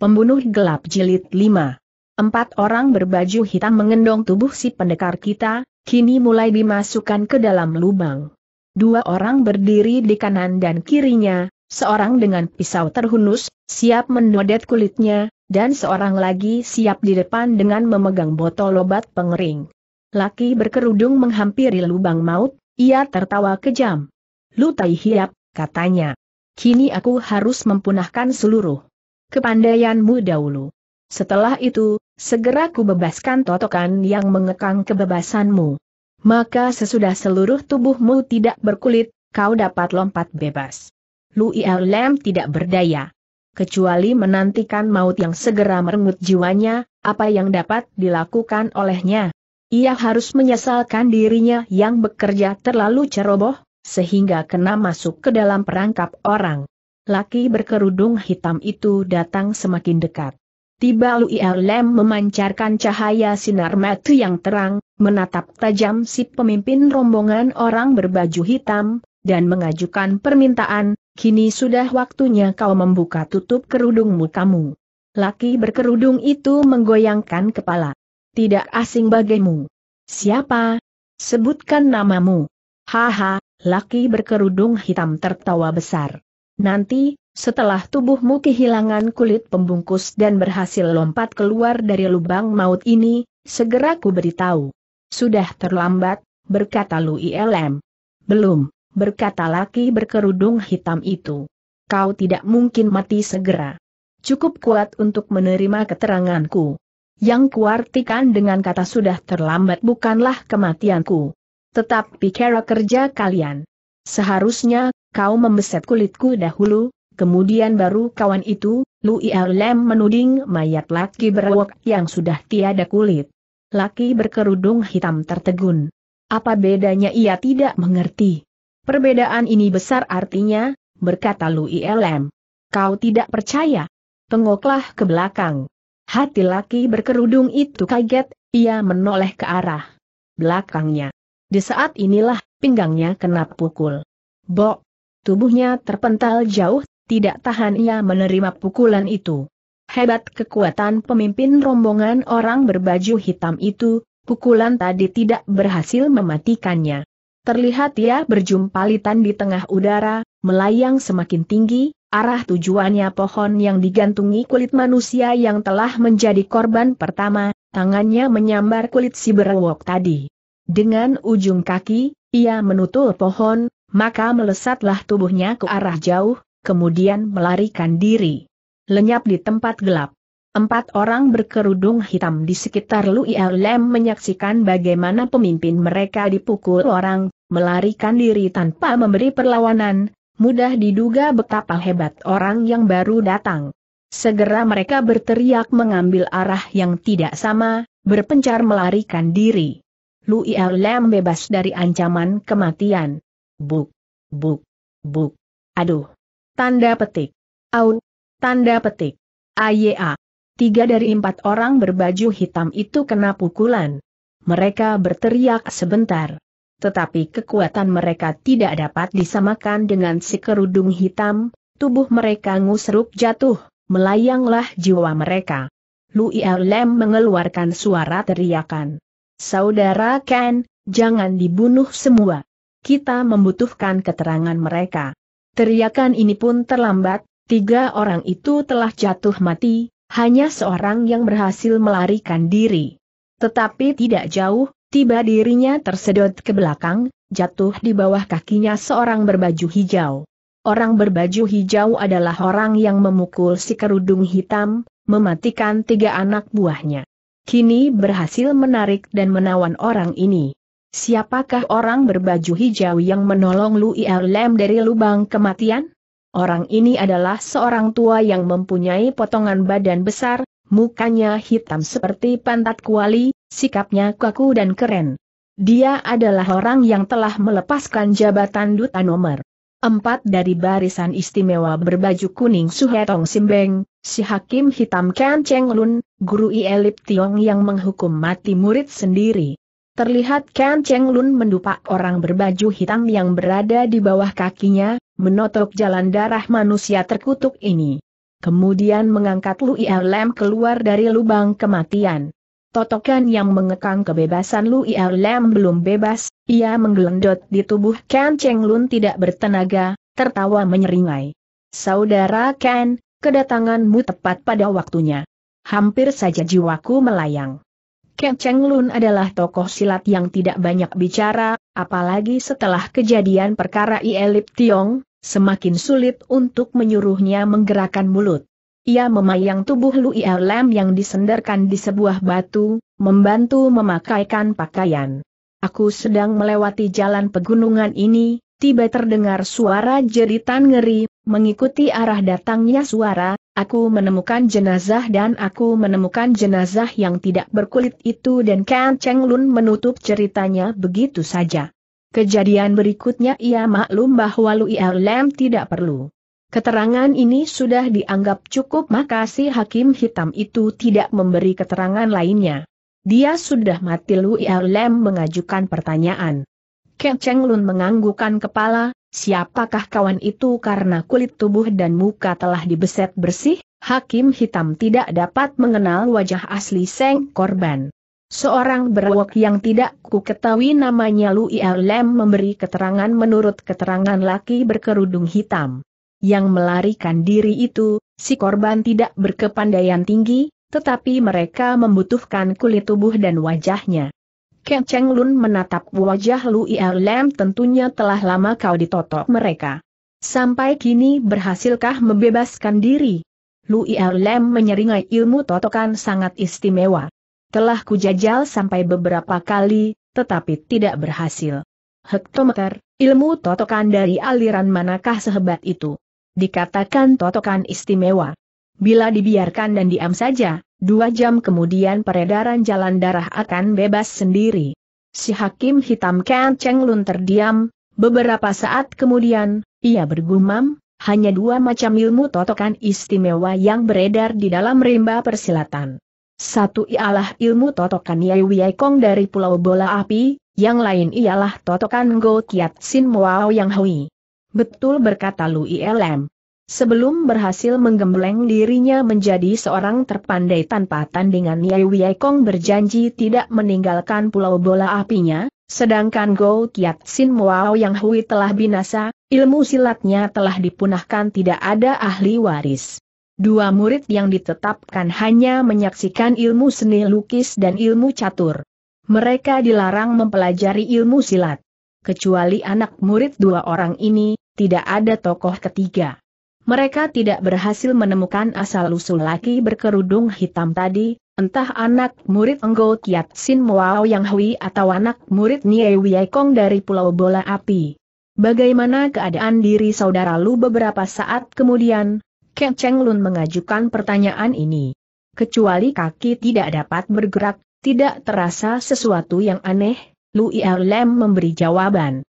Pembunuh Gelap Jilid 5 Empat orang berbaju hitam mengendong tubuh si pendekar kita, kini mulai dimasukkan ke dalam lubang. Dua orang berdiri di kanan dan kirinya, seorang dengan pisau terhunus, siap mendodet kulitnya, dan seorang lagi siap di depan dengan memegang botol obat pengering. Laki berkerudung menghampiri lubang maut, ia tertawa kejam. Lutai hiap, katanya. Kini aku harus mempunahkan seluruh kepandaianmu dahulu. Setelah itu, segera kubebaskan totokan yang mengekang kebebasanmu. Maka sesudah seluruh tubuhmu tidak berkulit, kau dapat lompat bebas. Lu Lem tidak berdaya. Kecuali menantikan maut yang segera merenggut jiwanya, apa yang dapat dilakukan olehnya? Ia harus menyesalkan dirinya yang bekerja terlalu ceroboh, sehingga kena masuk ke dalam perangkap orang laki berkerudung hitam itu datang semakin dekat. Tiba Lui Lem memancarkan cahaya sinar mata yang terang, menatap tajam si pemimpin rombongan orang berbaju hitam, dan mengajukan permintaan, kini sudah waktunya kau membuka tutup kerudungmu kamu. Laki berkerudung itu menggoyangkan kepala. Tidak asing bagimu. Siapa? Sebutkan namamu. Haha, laki berkerudung hitam tertawa besar. Nanti, setelah tubuhmu kehilangan kulit pembungkus dan berhasil lompat keluar dari lubang maut ini, segera ku beritahu. Sudah terlambat, berkata Lu ILM. Belum, berkata laki berkerudung hitam itu. Kau tidak mungkin mati segera. Cukup kuat untuk menerima keteranganku. Yang kuartikan dengan kata sudah terlambat bukanlah kematianku. Tetapi cara kerja kalian. Seharusnya kau membeset kulitku dahulu, kemudian baru kawan itu, Lu Lem menuding mayat laki berwok yang sudah tiada kulit. Laki berkerudung hitam tertegun. Apa bedanya ia tidak mengerti. Perbedaan ini besar artinya, berkata Lu Lem. Kau tidak percaya? Tengoklah ke belakang. Hati laki berkerudung itu kaget, ia menoleh ke arah belakangnya. Di saat inilah, pinggangnya kena pukul. Bok! Tubuhnya terpental jauh, tidak tahan ia menerima pukulan itu. Hebat kekuatan pemimpin rombongan orang berbaju hitam itu, pukulan tadi tidak berhasil mematikannya. Terlihat ia berjumpalitan di tengah udara, melayang semakin tinggi, arah tujuannya pohon yang digantungi kulit manusia yang telah menjadi korban pertama, tangannya menyambar kulit si berwok tadi. Dengan ujung kaki, ia menutup pohon, maka melesatlah tubuhnya ke arah jauh, kemudian melarikan diri. Lenyap di tempat gelap. Empat orang berkerudung hitam di sekitar Lui Lem menyaksikan bagaimana pemimpin mereka dipukul orang, melarikan diri tanpa memberi perlawanan, mudah diduga betapa hebat orang yang baru datang. Segera mereka berteriak mengambil arah yang tidak sama, berpencar melarikan diri. Lui Lem bebas dari ancaman kematian. Buk, buk, buk. Aduh. Tanda petik. Aun. Tanda petik. Aya. Tiga dari empat orang berbaju hitam itu kena pukulan. Mereka berteriak sebentar. Tetapi kekuatan mereka tidak dapat disamakan dengan si kerudung hitam, tubuh mereka ngusruk jatuh, melayanglah jiwa mereka. Louis Lem mengeluarkan suara teriakan. Saudara Ken, jangan dibunuh semua. Kita membutuhkan keterangan mereka. Teriakan ini pun terlambat, tiga orang itu telah jatuh mati, hanya seorang yang berhasil melarikan diri. Tetapi tidak jauh, tiba dirinya tersedot ke belakang, jatuh di bawah kakinya seorang berbaju hijau. Orang berbaju hijau adalah orang yang memukul si kerudung hitam, mematikan tiga anak buahnya. Kini berhasil menarik dan menawan orang ini. Siapakah orang berbaju hijau yang menolong Lu Lem dari lubang kematian? Orang ini adalah seorang tua yang mempunyai potongan badan besar, mukanya hitam seperti pantat kuali, sikapnya kaku dan keren. Dia adalah orang yang telah melepaskan jabatan duta nomor Empat dari barisan istimewa berbaju kuning Suhetong Simbeng, si hakim hitam Ken Cheng Lun, guru Ielip Tiong yang menghukum mati murid sendiri. Terlihat Ken Cheng Lun mendupak orang berbaju hitam yang berada di bawah kakinya, menotok jalan darah manusia terkutuk ini. Kemudian mengangkat Lu Lem keluar dari lubang kematian. Totokan yang mengekang kebebasan Lu Lem belum bebas, ia menggelendot di tubuh Ken Cheng Lun tidak bertenaga, tertawa menyeringai. Saudara Ken, kedatanganmu tepat pada waktunya. Hampir saja jiwaku melayang. Ke Cheng Lun adalah tokoh silat yang tidak banyak bicara, apalagi setelah kejadian perkara Ielip Tiong, semakin sulit untuk menyuruhnya menggerakkan mulut. Ia memayang tubuh Lu Ielam yang disenderkan di sebuah batu, membantu memakaikan pakaian. Aku sedang melewati jalan pegunungan ini, tiba terdengar suara jeritan ngeri, mengikuti arah datangnya suara, Aku menemukan jenazah dan aku menemukan jenazah yang tidak berkulit itu dan Kang Cheng Lun menutup ceritanya begitu saja. Kejadian berikutnya ia maklum bahwa Lui Lam tidak perlu. Keterangan ini sudah dianggap cukup maka si hakim hitam itu tidak memberi keterangan lainnya. Dia sudah mati Lui Lam mengajukan pertanyaan. Kang Cheng Lun menganggukan kepala, Siapakah kawan itu karena kulit tubuh dan muka telah dibeset bersih? Hakim hitam tidak dapat mengenal wajah asli Seng korban. Seorang berwok yang tidak ku ketahui namanya Lu Lem memberi keterangan menurut keterangan laki berkerudung hitam. Yang melarikan diri itu, si korban tidak berkepandaian tinggi, tetapi mereka membutuhkan kulit tubuh dan wajahnya. Ken Cheng Lun menatap wajah Lu Lam. tentunya telah lama kau ditotok mereka. Sampai kini berhasilkah membebaskan diri? Lu Lam menyeringai ilmu totokan sangat istimewa. Telah kujajal sampai beberapa kali, tetapi tidak berhasil. Hektometer, ilmu totokan dari aliran manakah sehebat itu? Dikatakan totokan istimewa. Bila dibiarkan dan diam saja, Dua jam kemudian peredaran jalan darah akan bebas sendiri. Si hakim hitam Ken Cheng Lun terdiam, beberapa saat kemudian, ia bergumam, hanya dua macam ilmu totokan istimewa yang beredar di dalam rimba persilatan. Satu ialah ilmu totokan Yai Wiyai Kong dari Pulau Bola Api, yang lain ialah totokan Go Kiat Sin Muao Yang Hui. Betul berkata Lui ILM. Sebelum berhasil menggembleng dirinya menjadi seorang terpandai tanpa tandingan Yai Wei Kong berjanji tidak meninggalkan pulau bola apinya, sedangkan Go Kiat Sin Muao Yang Hui telah binasa, ilmu silatnya telah dipunahkan tidak ada ahli waris. Dua murid yang ditetapkan hanya menyaksikan ilmu seni lukis dan ilmu catur. Mereka dilarang mempelajari ilmu silat. Kecuali anak murid dua orang ini, tidak ada tokoh ketiga. Mereka tidak berhasil menemukan asal-usul laki berkerudung hitam tadi, entah anak murid Enggo Kiat Sin Muao Yang Hui atau anak murid Nie Kong dari Pulau Bola Api. Bagaimana keadaan diri saudara Lu beberapa saat kemudian, Ken Cheng Lun mengajukan pertanyaan ini. Kecuali kaki tidak dapat bergerak, tidak terasa sesuatu yang aneh, Lu Ia Lem memberi jawaban.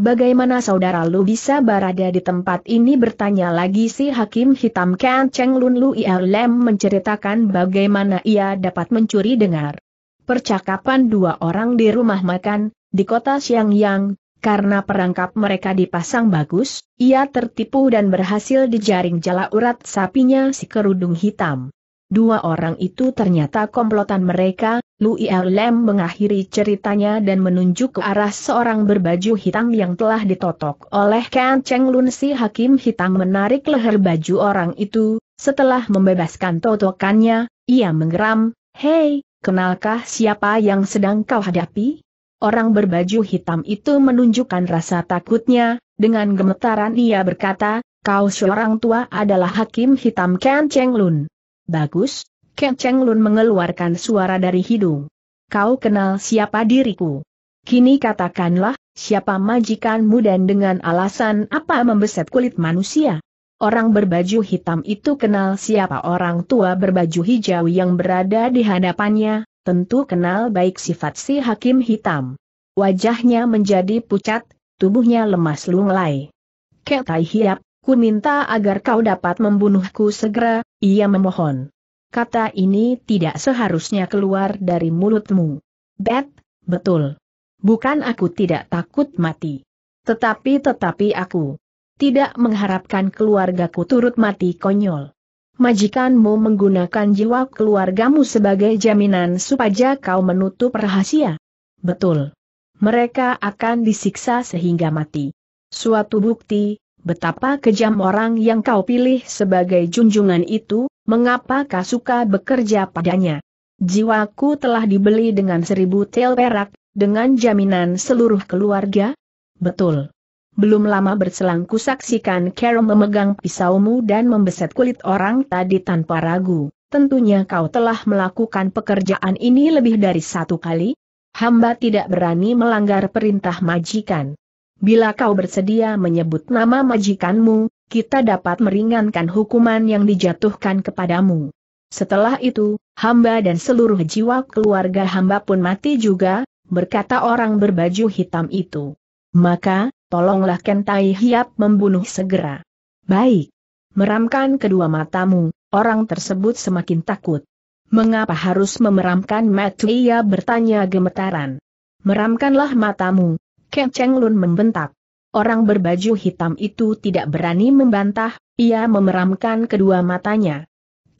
Bagaimana saudara Lu bisa berada di tempat ini bertanya lagi si Hakim Hitam Ken Cheng Lun Lu Lem menceritakan bagaimana ia dapat mencuri dengar. Percakapan dua orang di rumah makan, di kota Xiangyang, karena perangkap mereka dipasang bagus, ia tertipu dan berhasil dijaring jala urat sapinya si kerudung hitam. Dua orang itu ternyata komplotan mereka, Lu Lem mengakhiri ceritanya dan menunjuk ke arah seorang berbaju hitam yang telah ditotok oleh Kan Cheng Lun si hakim hitam menarik leher baju orang itu, setelah membebaskan totokannya, ia menggeram, Hei, kenalkah siapa yang sedang kau hadapi? Orang berbaju hitam itu menunjukkan rasa takutnya, dengan gemetaran ia berkata, kau seorang tua adalah hakim hitam Kan Cheng Lun. Bagus, Ken Cheng Lun mengeluarkan suara dari hidung. Kau kenal siapa diriku? Kini katakanlah, siapa majikanmu dan dengan alasan apa membeset kulit manusia? Orang berbaju hitam itu kenal siapa orang tua berbaju hijau yang berada di hadapannya, tentu kenal baik sifat si hakim hitam. Wajahnya menjadi pucat, tubuhnya lemas lunglai. Ketai hiap, Ku minta agar kau dapat membunuhku segera, ia memohon. Kata ini tidak seharusnya keluar dari mulutmu. Bet, betul. Bukan aku tidak takut mati. Tetapi-tetapi aku tidak mengharapkan keluargaku turut mati konyol. Majikanmu menggunakan jiwa keluargamu sebagai jaminan supaya kau menutup rahasia. Betul. Mereka akan disiksa sehingga mati. Suatu bukti, Betapa kejam orang yang kau pilih sebagai junjungan itu, mengapa kau suka bekerja padanya? Jiwaku telah dibeli dengan seribu tel perak, dengan jaminan seluruh keluarga? Betul. Belum lama berselang kusaksikan Carol memegang pisaumu dan membeset kulit orang tadi tanpa ragu. Tentunya kau telah melakukan pekerjaan ini lebih dari satu kali? Hamba tidak berani melanggar perintah majikan. Bila kau bersedia menyebut nama majikanmu, kita dapat meringankan hukuman yang dijatuhkan kepadamu. Setelah itu, hamba dan seluruh jiwa keluarga hamba pun mati juga, berkata orang berbaju hitam itu. Maka, tolonglah Kentai Hiap membunuh segera. Baik. Meramkan kedua matamu, orang tersebut semakin takut. Mengapa harus memeramkan mata ia bertanya gemetaran. Meramkanlah matamu, Ken Cheng Lun membentak. Orang berbaju hitam itu tidak berani membantah, ia memeramkan kedua matanya.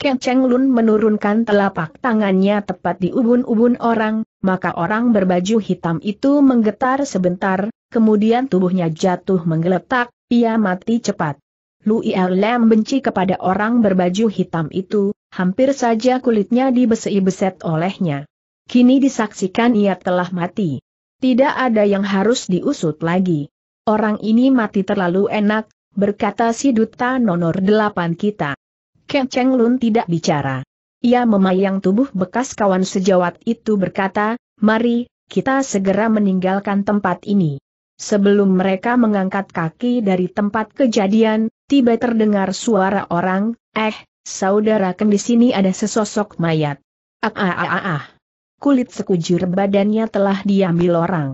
Ken Cheng Lun menurunkan telapak tangannya tepat di ubun-ubun orang, maka orang berbaju hitam itu menggetar sebentar, kemudian tubuhnya jatuh menggeletak, ia mati cepat. Lu Lem benci kepada orang berbaju hitam itu, hampir saja kulitnya dibesei-beset olehnya. Kini disaksikan ia telah mati. Tidak ada yang harus diusut lagi. Orang ini mati terlalu enak, berkata si duta nonor delapan kita. Ken Cheng Lun tidak bicara. Ia memayang tubuh bekas kawan sejawat itu berkata, mari, kita segera meninggalkan tempat ini. Sebelum mereka mengangkat kaki dari tempat kejadian, tiba terdengar suara orang, eh, saudara Ken di sini ada sesosok mayat. Ah ah ah ah. ah kulit sekujur badannya telah diambil orang.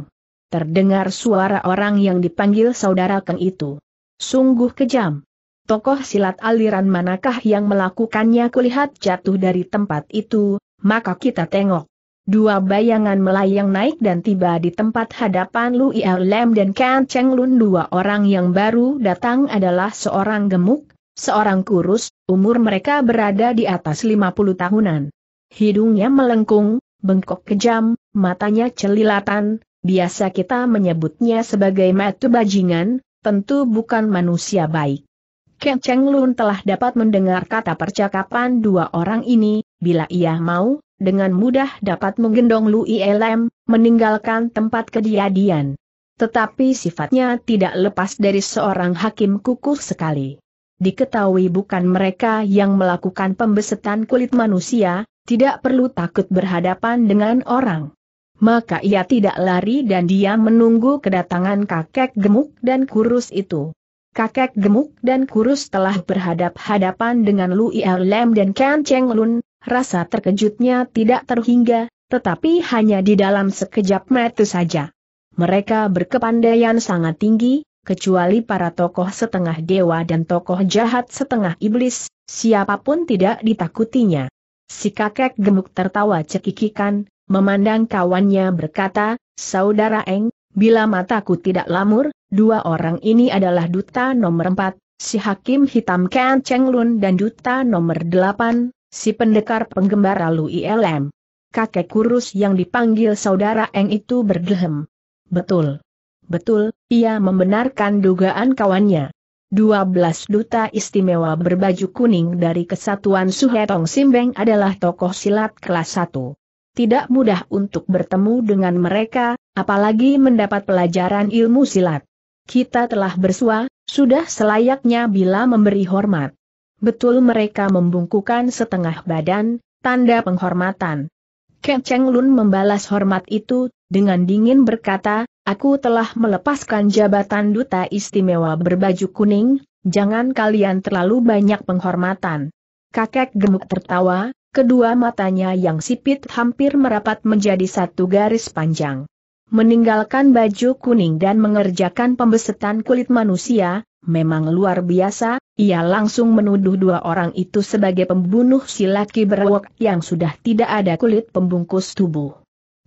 Terdengar suara orang yang dipanggil saudara Keng itu. Sungguh kejam. Tokoh silat aliran manakah yang melakukannya kulihat jatuh dari tempat itu, maka kita tengok. Dua bayangan melayang naik dan tiba di tempat hadapan Lu Iao dan Kan Cheng Lun. Dua orang yang baru datang adalah seorang gemuk, seorang kurus, umur mereka berada di atas 50 tahunan. Hidungnya melengkung, bengkok kejam, matanya celilatan, biasa kita menyebutnya sebagai matu bajingan, tentu bukan manusia baik. Ken Cheng Lun telah dapat mendengar kata percakapan dua orang ini, bila ia mau, dengan mudah dapat menggendong Lu ILM, meninggalkan tempat kejadian. Tetapi sifatnya tidak lepas dari seorang hakim kukuh sekali. Diketahui bukan mereka yang melakukan pembesetan kulit manusia, tidak perlu takut berhadapan dengan orang. Maka ia tidak lari dan dia menunggu kedatangan kakek gemuk dan kurus itu. Kakek gemuk dan kurus telah berhadap-hadapan dengan Lu Lem dan Ken Cheng Lun, rasa terkejutnya tidak terhingga, tetapi hanya di dalam sekejap mata saja. Mereka berkepandaian sangat tinggi, kecuali para tokoh setengah dewa dan tokoh jahat setengah iblis, siapapun tidak ditakutinya. Si kakek gemuk tertawa cekikikan, memandang kawannya berkata, Saudara Eng, bila mataku tidak lamur, dua orang ini adalah duta nomor empat, si hakim hitam Ken Cheng Lun dan duta nomor delapan, si pendekar penggembara Lu ILM. Kakek kurus yang dipanggil saudara Eng itu berdehem. Betul. Betul, ia membenarkan dugaan kawannya. 12 duta istimewa berbaju kuning dari Kesatuan Suhetong Simbeng adalah tokoh silat kelas 1. Tidak mudah untuk bertemu dengan mereka, apalagi mendapat pelajaran ilmu silat. Kita telah bersua, sudah selayaknya bila memberi hormat. Betul mereka membungkukan setengah badan, tanda penghormatan. Kek Cheng Lun membalas hormat itu, dengan dingin berkata, Aku telah melepaskan jabatan duta istimewa berbaju kuning, jangan kalian terlalu banyak penghormatan. Kakek gemuk tertawa, kedua matanya yang sipit hampir merapat menjadi satu garis panjang. Meninggalkan baju kuning dan mengerjakan pembesetan kulit manusia, memang luar biasa, ia langsung menuduh dua orang itu sebagai pembunuh si laki berwok yang sudah tidak ada kulit pembungkus tubuh.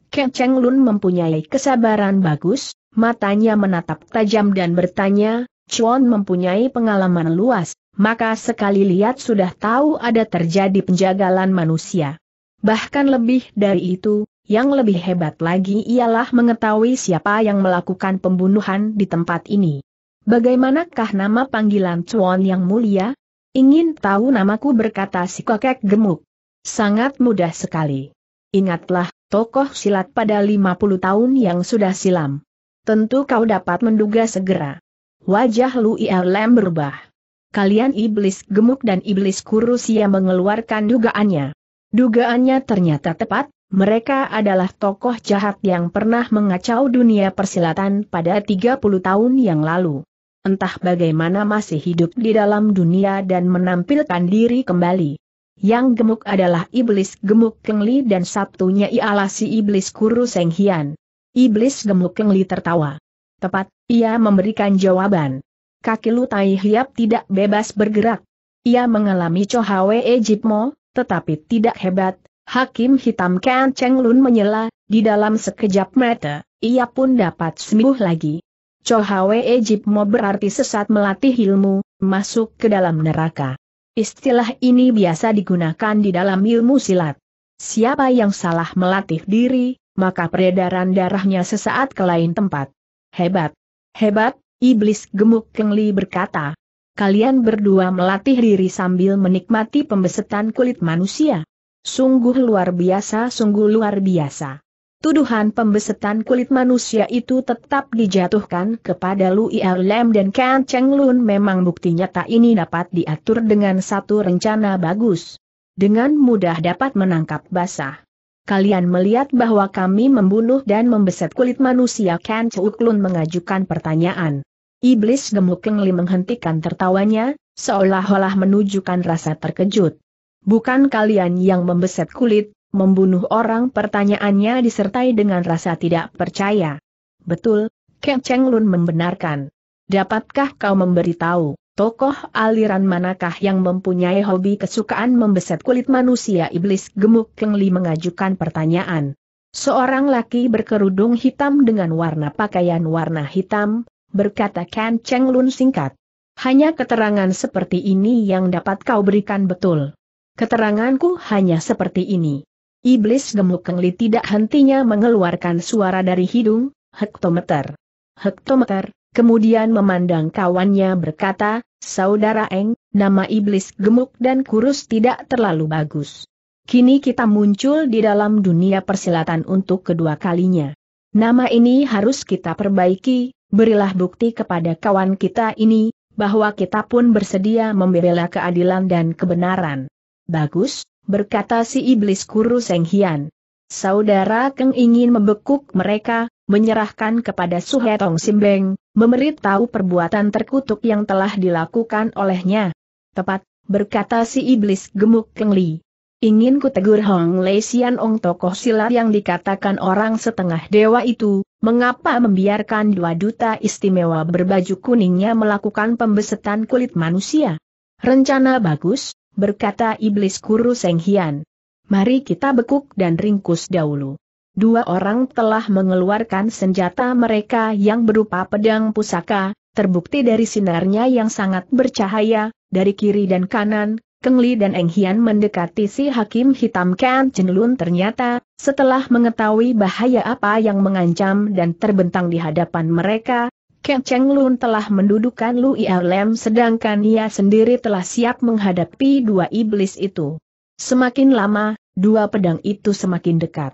Keceng Lun mempunyai kesabaran bagus, matanya menatap tajam dan bertanya, Chuan mempunyai pengalaman luas, maka sekali lihat sudah tahu ada terjadi penjagalan manusia. Bahkan lebih dari itu, yang lebih hebat lagi ialah mengetahui siapa yang melakukan pembunuhan di tempat ini. Bagaimanakah nama panggilan Chuan yang mulia? Ingin tahu namaku berkata si kakek gemuk. Sangat mudah sekali. Ingatlah, tokoh silat pada 50 tahun yang sudah silam. Tentu kau dapat menduga segera. Wajah Lui Lem berubah. Kalian iblis gemuk dan iblis kurus yang mengeluarkan dugaannya. Dugaannya ternyata tepat, mereka adalah tokoh jahat yang pernah mengacau dunia persilatan pada 30 tahun yang lalu. Entah bagaimana masih hidup di dalam dunia dan menampilkan diri kembali. Yang gemuk adalah iblis gemuk Kengli dan satunya ialah si iblis kurus senghian. Iblis gemuk Kengli tertawa. Tepat, ia memberikan jawaban. Kaki Lu Lutai Hiap tidak bebas bergerak. Ia mengalami cohawe Ejipmo, tetapi tidak hebat. Hakim hitam Kan Cheng Lun menyela, di dalam sekejap mata, ia pun dapat sembuh lagi. Cohawe Ejipmo berarti sesat melatih ilmu, masuk ke dalam neraka. Istilah ini biasa digunakan di dalam ilmu silat. Siapa yang salah melatih diri, maka peredaran darahnya sesaat ke lain tempat. Hebat! Hebat, iblis gemuk Kengli berkata. Kalian berdua melatih diri sambil menikmati pembesetan kulit manusia. Sungguh luar biasa, sungguh luar biasa tuduhan pembesetan kulit manusia itu tetap dijatuhkan kepada Lui Lem dan Kan Cheng Lun memang bukti nyata ini dapat diatur dengan satu rencana bagus. Dengan mudah dapat menangkap basah. Kalian melihat bahwa kami membunuh dan membeset kulit manusia Kan Cheng Lun mengajukan pertanyaan. Iblis gemuk Keng Li menghentikan tertawanya, seolah-olah menunjukkan rasa terkejut. Bukan kalian yang membeset kulit, Membunuh orang pertanyaannya disertai dengan rasa tidak percaya. Betul, Kek Cheng Lun membenarkan. Dapatkah kau memberitahu, tokoh aliran manakah yang mempunyai hobi kesukaan membeset kulit manusia iblis gemuk Keng Li mengajukan pertanyaan. Seorang laki berkerudung hitam dengan warna pakaian warna hitam, berkata Ken Cheng Lun singkat. Hanya keterangan seperti ini yang dapat kau berikan betul. Keteranganku hanya seperti ini. Iblis gemuk Kengli tidak hentinya mengeluarkan suara dari hidung, hektometer. Hektometer, kemudian memandang kawannya berkata, Saudara Eng, nama iblis gemuk dan kurus tidak terlalu bagus. Kini kita muncul di dalam dunia persilatan untuk kedua kalinya. Nama ini harus kita perbaiki, berilah bukti kepada kawan kita ini, bahwa kita pun bersedia membela keadilan dan kebenaran. Bagus, berkata si iblis Kuru Seng Hian. Saudara Keng ingin membekuk mereka, menyerahkan kepada Suhetong Simbeng, memberitahu perbuatan terkutuk yang telah dilakukan olehnya. Tepat, berkata si iblis gemuk Keng Li. Ingin kutegur Hong Lei Xian Ong tokoh silat yang dikatakan orang setengah dewa itu, mengapa membiarkan dua duta istimewa berbaju kuningnya melakukan pembesetan kulit manusia? Rencana bagus, berkata iblis Kuru Seng Hian. Mari kita bekuk dan ringkus dahulu. Dua orang telah mengeluarkan senjata mereka yang berupa pedang pusaka, terbukti dari sinarnya yang sangat bercahaya, dari kiri dan kanan, Kengli dan Eng Hian mendekati si Hakim Hitam Kan Chenlun ternyata, setelah mengetahui bahaya apa yang mengancam dan terbentang di hadapan mereka, Kang Cheng Lun telah mendudukan Lu Ilm sedangkan ia sendiri telah siap menghadapi dua iblis itu. Semakin lama, dua pedang itu semakin dekat.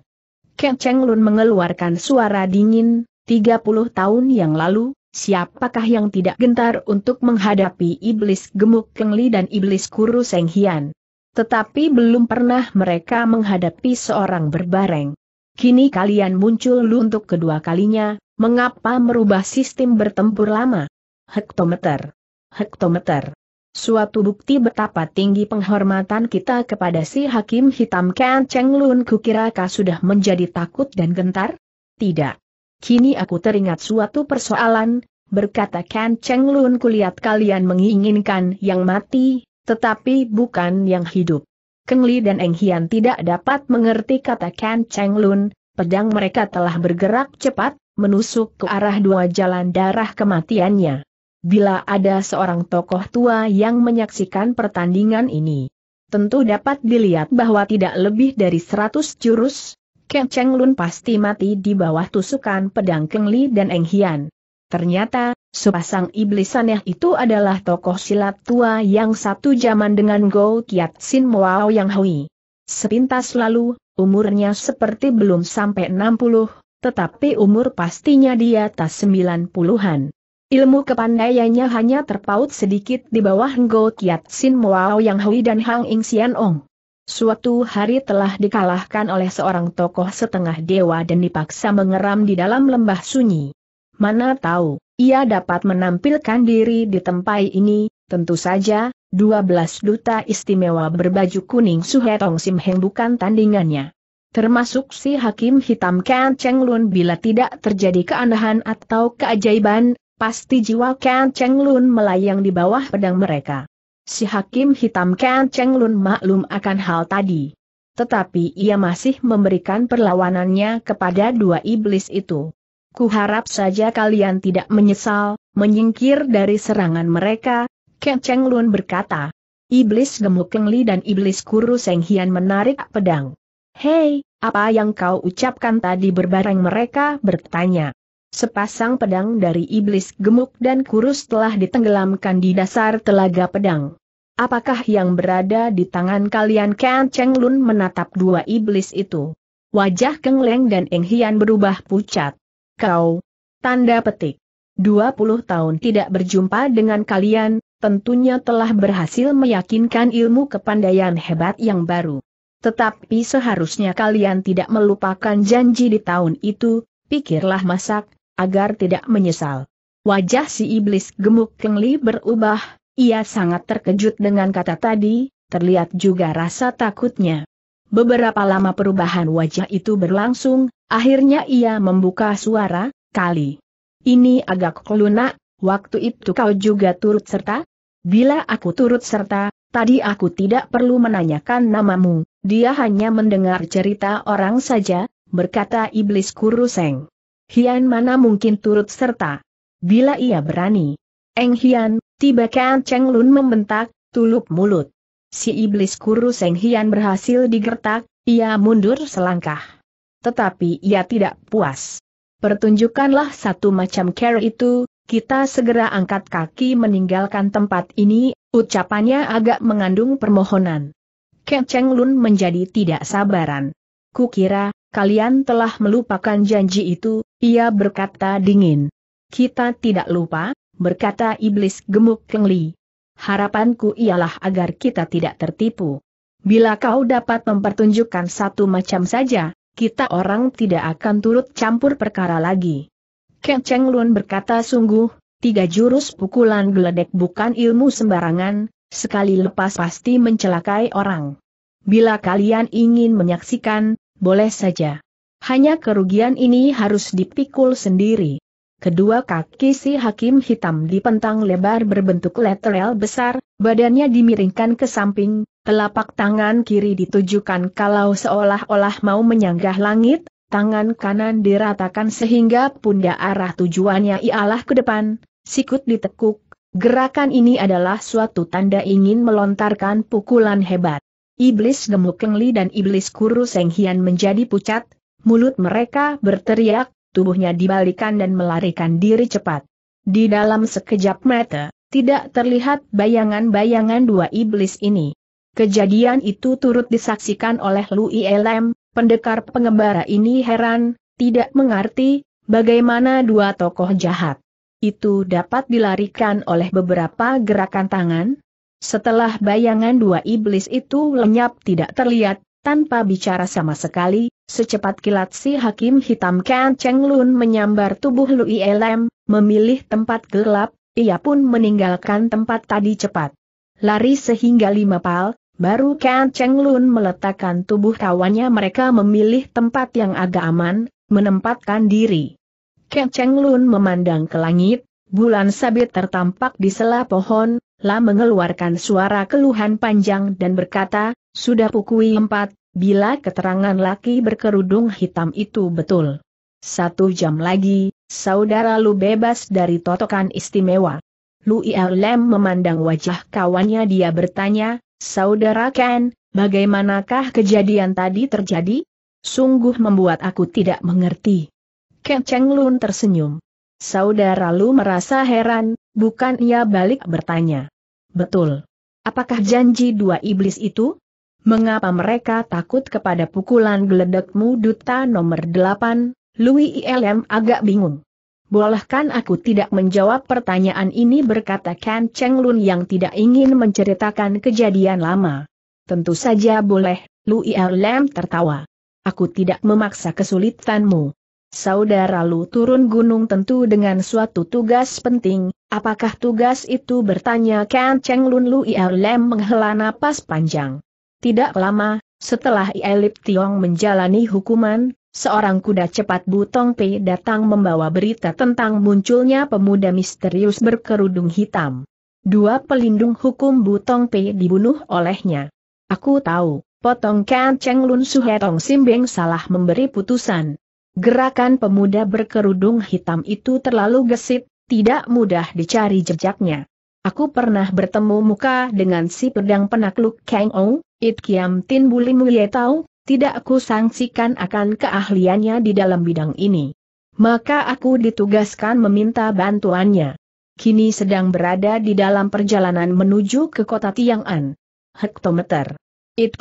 Kang Cheng Lun mengeluarkan suara dingin, 30 tahun yang lalu, siapakah yang tidak gentar untuk menghadapi iblis gemuk Li dan iblis kuru Seng Hian. Tetapi belum pernah mereka menghadapi seorang berbareng. Kini kalian muncul lu untuk kedua kalinya, Mengapa merubah sistem bertempur lama? Hektometer. Hektometer. Suatu bukti betapa tinggi penghormatan kita kepada si Hakim Hitam Ken Cheng Lun kukirakah sudah menjadi takut dan gentar? Tidak. Kini aku teringat suatu persoalan, berkata Ken Cheng Lun kulihat kalian menginginkan yang mati, tetapi bukan yang hidup. Keng dan Eng Hian tidak dapat mengerti kata Ken Cheng Lun, pedang mereka telah bergerak cepat, menusuk ke arah dua jalan darah kematiannya. Bila ada seorang tokoh tua yang menyaksikan pertandingan ini, tentu dapat dilihat bahwa tidak lebih dari seratus jurus, Keng Cheng Lun pasti mati di bawah tusukan pedang Keng Li dan Eng Hian. Ternyata, sepasang iblis aneh itu adalah tokoh silat tua yang satu zaman dengan Go Kiat Sin Muao Yang Hui. Sepintas lalu, umurnya seperti belum sampai 60, tetapi umur pastinya di atas sembilan puluhan. Ilmu kepandaiannya hanya terpaut sedikit di bawah Ngo Kiat Sin Moao Yang Hui dan Hang Ing sian Ong. Suatu hari telah dikalahkan oleh seorang tokoh setengah dewa dan dipaksa mengeram di dalam lembah sunyi. Mana tahu, ia dapat menampilkan diri di tempat ini, tentu saja, 12 duta istimewa berbaju kuning Suhetong Heng bukan tandingannya termasuk si Hakim Hitam Ken Cheng Lun bila tidak terjadi keanehan atau keajaiban, pasti jiwa Ken Cheng Lun melayang di bawah pedang mereka. Si Hakim Hitam Ken Cheng Lun maklum akan hal tadi. Tetapi ia masih memberikan perlawanannya kepada dua iblis itu. Kuharap saja kalian tidak menyesal, menyingkir dari serangan mereka, Ken Cheng Lun berkata. Iblis gemuk Kengli dan iblis kurus Seng Hian menarik pedang. Hei, apa yang kau ucapkan tadi berbareng mereka bertanya. Sepasang pedang dari iblis gemuk dan kurus telah ditenggelamkan di dasar telaga pedang. Apakah yang berada di tangan kalian Kang Cheng Lun menatap dua iblis itu? Wajah Keng Leng dan Eng Hian berubah pucat. Kau, tanda petik, 20 tahun tidak berjumpa dengan kalian, tentunya telah berhasil meyakinkan ilmu kepandaian hebat yang baru. Tetapi seharusnya kalian tidak melupakan janji di tahun itu, pikirlah masak, agar tidak menyesal. Wajah si iblis gemuk Kengli berubah, ia sangat terkejut dengan kata tadi, terlihat juga rasa takutnya. Beberapa lama perubahan wajah itu berlangsung, akhirnya ia membuka suara, kali. Ini agak kelunak. waktu itu kau juga turut serta? Bila aku turut serta, Tadi aku tidak perlu menanyakan namamu, dia hanya mendengar cerita orang saja, berkata iblis kuruseng. Hian mana mungkin turut serta. Bila ia berani. Eng Hian, tiba kan Cheng Lun membentak, tulup mulut. Si iblis kuruseng Hian berhasil digertak, ia mundur selangkah. Tetapi ia tidak puas. Pertunjukkanlah satu macam care itu, kita segera angkat kaki meninggalkan tempat ini, ucapannya agak mengandung permohonan. Ken Cheng Lun menjadi tidak sabaran. Kukira, kalian telah melupakan janji itu, ia berkata dingin. Kita tidak lupa, berkata iblis gemuk Keng Li. Harapanku ialah agar kita tidak tertipu. Bila kau dapat mempertunjukkan satu macam saja, kita orang tidak akan turut campur perkara lagi. Kek Cheng Lun berkata sungguh, tiga jurus pukulan geledek bukan ilmu sembarangan, sekali lepas pasti mencelakai orang. Bila kalian ingin menyaksikan, boleh saja. Hanya kerugian ini harus dipikul sendiri. Kedua kaki si hakim hitam dipentang lebar berbentuk lateral besar, badannya dimiringkan ke samping, telapak tangan kiri ditujukan kalau seolah-olah mau menyanggah langit, tangan kanan diratakan sehingga pundak arah tujuannya ialah ke depan, sikut ditekuk, gerakan ini adalah suatu tanda ingin melontarkan pukulan hebat. Iblis gemuk Kengli dan iblis kurus senghian menjadi pucat, mulut mereka berteriak, tubuhnya dibalikan dan melarikan diri cepat. Di dalam sekejap mata, tidak terlihat bayangan-bayangan dua iblis ini. Kejadian itu turut disaksikan oleh Lu ILM, Pendekar pengembara ini heran, tidak mengerti, bagaimana dua tokoh jahat itu dapat dilarikan oleh beberapa gerakan tangan? Setelah bayangan dua iblis itu lenyap tidak terlihat, tanpa bicara sama sekali, secepat kilat si Hakim Hitam Ken Cheng Lun menyambar tubuh Lui Elem, memilih tempat gelap, ia pun meninggalkan tempat tadi cepat. Lari sehingga lima pal, Baru Kan Cheng Lun meletakkan tubuh kawannya mereka memilih tempat yang agak aman, menempatkan diri. Kan Cheng Lun memandang ke langit, bulan sabit tertampak di sela pohon, La mengeluarkan suara keluhan panjang dan berkata, sudah pukui empat, bila keterangan laki berkerudung hitam itu betul. Satu jam lagi, saudara Lu bebas dari totokan istimewa. Lu Lem memandang wajah kawannya dia bertanya, Saudara Ken, bagaimanakah kejadian tadi terjadi? Sungguh membuat aku tidak mengerti. Ken Cheng Lun tersenyum. Saudara Lu merasa heran, bukan ia balik bertanya. Betul. Apakah janji dua iblis itu? Mengapa mereka takut kepada pukulan geledekmu duta nomor delapan? Louis ILM agak bingung. Bolehkan aku tidak menjawab pertanyaan ini berkata Kan Cheng Lun yang tidak ingin menceritakan kejadian lama. Tentu saja boleh, Lu Lui Lem tertawa. Aku tidak memaksa kesulitanmu. Saudara Lu turun gunung tentu dengan suatu tugas penting, apakah tugas itu bertanya Kan Cheng Lun Lu Lui Lem menghela napas panjang. Tidak lama, setelah Ielip Tiong menjalani hukuman, seorang kuda cepat Butong Pei datang membawa berita tentang munculnya pemuda misterius berkerudung hitam. Dua pelindung hukum Butong Pei dibunuh olehnya. Aku tahu, potong Kan Cheng Lun Suhetong Simbeng salah memberi putusan. Gerakan pemuda berkerudung hitam itu terlalu gesit, tidak mudah dicari jejaknya. Aku pernah bertemu muka dengan si pedang penakluk Kang Ong, It Kiam Tin Buli Mulia tahu, tidak aku sangsikan akan keahliannya di dalam bidang ini. Maka aku ditugaskan meminta bantuannya. Kini sedang berada di dalam perjalanan menuju ke kota Tiang'an. Hektometer. It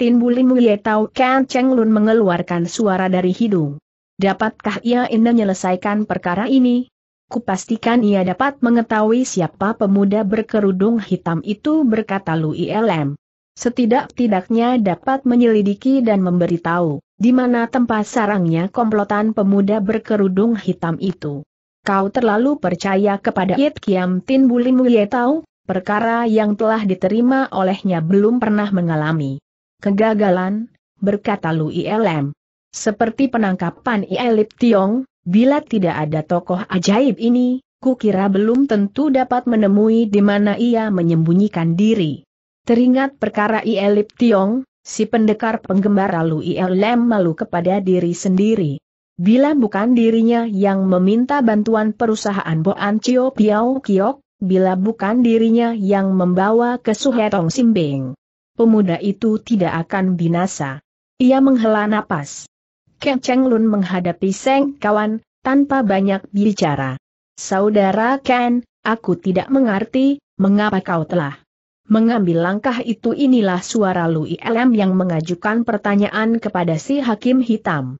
Tin buli Ye Tau Kan Cheng Lun mengeluarkan suara dari hidung. Dapatkah ia ingin menyelesaikan perkara ini? Kupastikan ia dapat mengetahui siapa pemuda berkerudung hitam itu berkata Lu ILM. Setidak-tidaknya dapat menyelidiki dan memberitahu, di mana tempat sarangnya komplotan pemuda berkerudung hitam itu. Kau terlalu percaya kepada Yit Kiam Tin Bulim tahu, perkara yang telah diterima olehnya belum pernah mengalami. Kegagalan, berkata Lu ILM. Seperti penangkapan Ielip Tiong, bila tidak ada tokoh ajaib ini, kukira belum tentu dapat menemui di mana ia menyembunyikan diri. Teringat perkara Ielip Tiong, si pendekar penggemar Lu Ielem malu kepada diri sendiri. Bila bukan dirinya yang meminta bantuan perusahaan Boan Cio Piao Kiok, bila bukan dirinya yang membawa ke Suhetong Simbing. Pemuda itu tidak akan binasa. Ia menghela napas. Ken Cheng Lun menghadapi Seng kawan, tanpa banyak bicara. Saudara Ken, aku tidak mengerti, mengapa kau telah Mengambil langkah itu inilah suara Lui Lem yang mengajukan pertanyaan kepada si Hakim Hitam.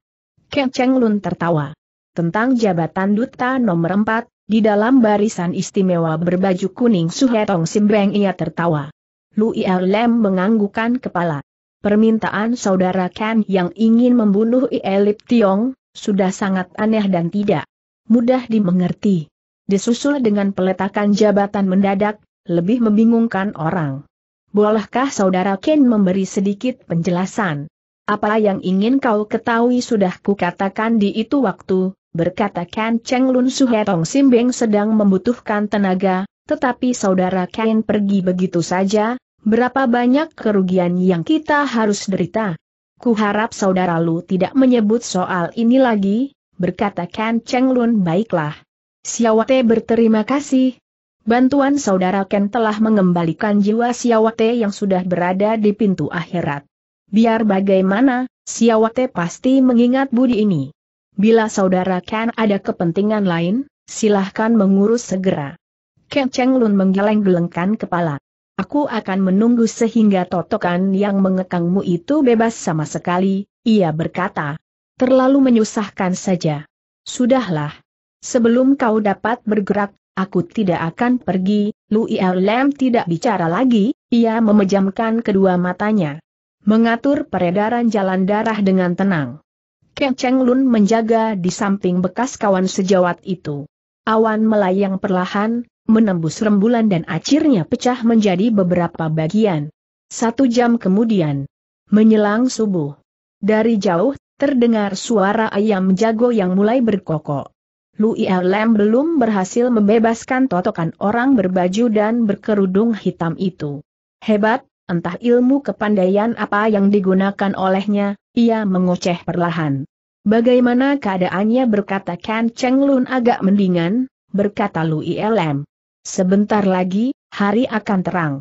Cheng Lun tertawa. Tentang jabatan duta nomor 4, di dalam barisan istimewa berbaju kuning Suhetong Simbeng ia tertawa. Lui Lem menganggukan kepala. Permintaan saudara Ken yang ingin membunuh Ielip Tiong, sudah sangat aneh dan tidak mudah dimengerti. Disusul dengan peletakan jabatan mendadak, lebih membingungkan orang. Bolehkah saudara Ken memberi sedikit penjelasan? Apa yang ingin kau ketahui sudah kukatakan di itu waktu, berkata Ken Cheng Lun Suhetong Simbeng sedang membutuhkan tenaga, tetapi saudara Ken pergi begitu saja, berapa banyak kerugian yang kita harus derita? Kuharap saudara Lu tidak menyebut soal ini lagi, berkata Ken Cheng Lun baiklah. Siawate berterima kasih, bantuan saudara Ken telah mengembalikan jiwa Siawate yang sudah berada di pintu akhirat. Biar bagaimana, Siawate pasti mengingat budi ini. Bila saudara Ken ada kepentingan lain, silahkan mengurus segera. Ken Cheng Lun menggeleng-gelengkan kepala. Aku akan menunggu sehingga totokan yang mengekangmu itu bebas sama sekali, ia berkata. Terlalu menyusahkan saja. Sudahlah. Sebelum kau dapat bergerak, Aku tidak akan pergi, Lu Lem tidak bicara lagi, ia memejamkan kedua matanya. Mengatur peredaran jalan darah dengan tenang. Kang Cheng Lun menjaga di samping bekas kawan sejawat itu. Awan melayang perlahan, menembus rembulan dan akhirnya pecah menjadi beberapa bagian. Satu jam kemudian, menyelang subuh. Dari jauh, terdengar suara ayam jago yang mulai berkokok. Lu Lem belum berhasil membebaskan totokan orang berbaju dan berkerudung hitam itu. Hebat, entah ilmu kepandaian apa yang digunakan olehnya, ia mengoceh perlahan. Bagaimana keadaannya berkata Kan Cheng Lun agak mendingan, berkata Lu Lem. Sebentar lagi, hari akan terang.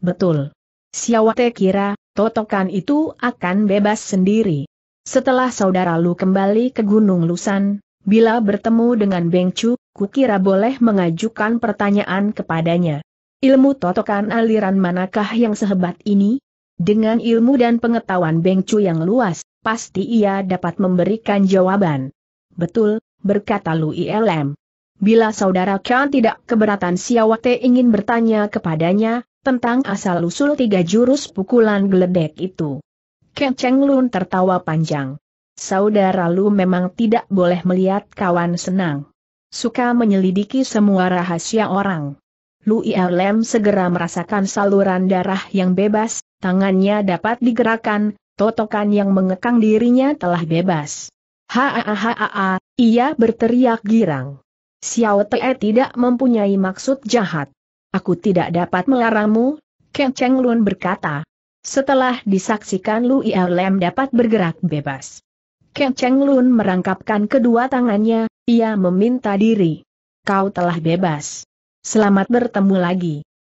Betul. Siawate kira, totokan itu akan bebas sendiri. Setelah saudara Lu kembali ke Gunung Lusan, Bila bertemu dengan Beng Chu, kukira boleh mengajukan pertanyaan kepadanya. Ilmu totokan aliran manakah yang sehebat ini? Dengan ilmu dan pengetahuan Beng Chu yang luas, pasti ia dapat memberikan jawaban. Betul, berkata Lu ILM. Bila saudara Khan tidak keberatan Siawate ingin bertanya kepadanya, tentang asal-usul tiga jurus pukulan geledek itu. Ken Cheng Lun tertawa panjang saudara Lu memang tidak boleh melihat kawan senang. Suka menyelidiki semua rahasia orang. Lu Lem segera merasakan saluran darah yang bebas, tangannya dapat digerakkan, totokan yang mengekang dirinya telah bebas. haa, ia berteriak girang. Xiao Te tidak mempunyai maksud jahat. Aku tidak dapat melarangmu, Ken Cheng Lun berkata. Setelah disaksikan Lu Lem dapat bergerak bebas. Ken Cheng Lun merangkapkan kedua tangannya, ia meminta diri. Kau telah bebas. Selamat bertemu lagi.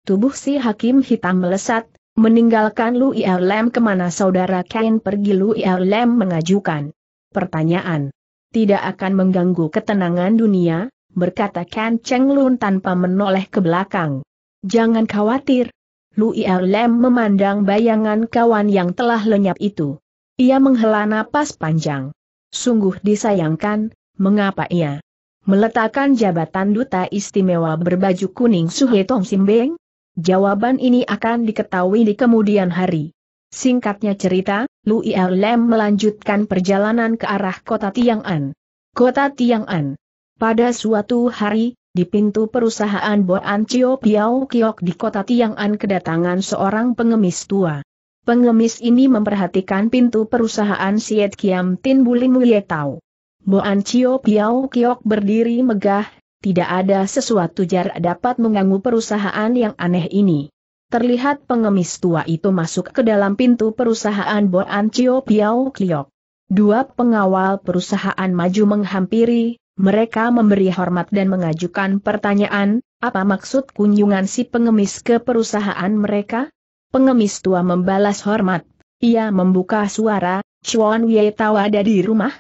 Tubuh si hakim hitam melesat, meninggalkan Lu Er Lem kemana saudara Ken pergi Lu Er Lem mengajukan. Pertanyaan. Tidak akan mengganggu ketenangan dunia, berkata Ken Cheng Lun tanpa menoleh ke belakang. Jangan khawatir. Lu Er Lem memandang bayangan kawan yang telah lenyap itu. Ia menghela napas panjang. Sungguh disayangkan, mengapa ia meletakkan jabatan duta istimewa berbaju kuning Suhe Tong Simbeng? Jawaban ini akan diketahui di kemudian hari. Singkatnya cerita, Lui Lem melanjutkan perjalanan ke arah kota Tiang'an. Kota Tiang'an. Pada suatu hari, di pintu perusahaan Boan Chio Piao Kiok di kota Tiang'an kedatangan seorang pengemis tua. Pengemis ini memperhatikan pintu perusahaan Siet Kiam Tin Buli Wietau. Tau. Boan Cio Piao Kiok berdiri megah, tidak ada sesuatu jarak dapat mengganggu perusahaan yang aneh ini. Terlihat pengemis tua itu masuk ke dalam pintu perusahaan Boan Cio Piao Kiok. Dua pengawal perusahaan maju menghampiri, mereka memberi hormat dan mengajukan pertanyaan, apa maksud kunjungan si pengemis ke perusahaan mereka? Pengemis tua membalas hormat. Ia membuka suara, Chuan Wei tahu ada di rumah?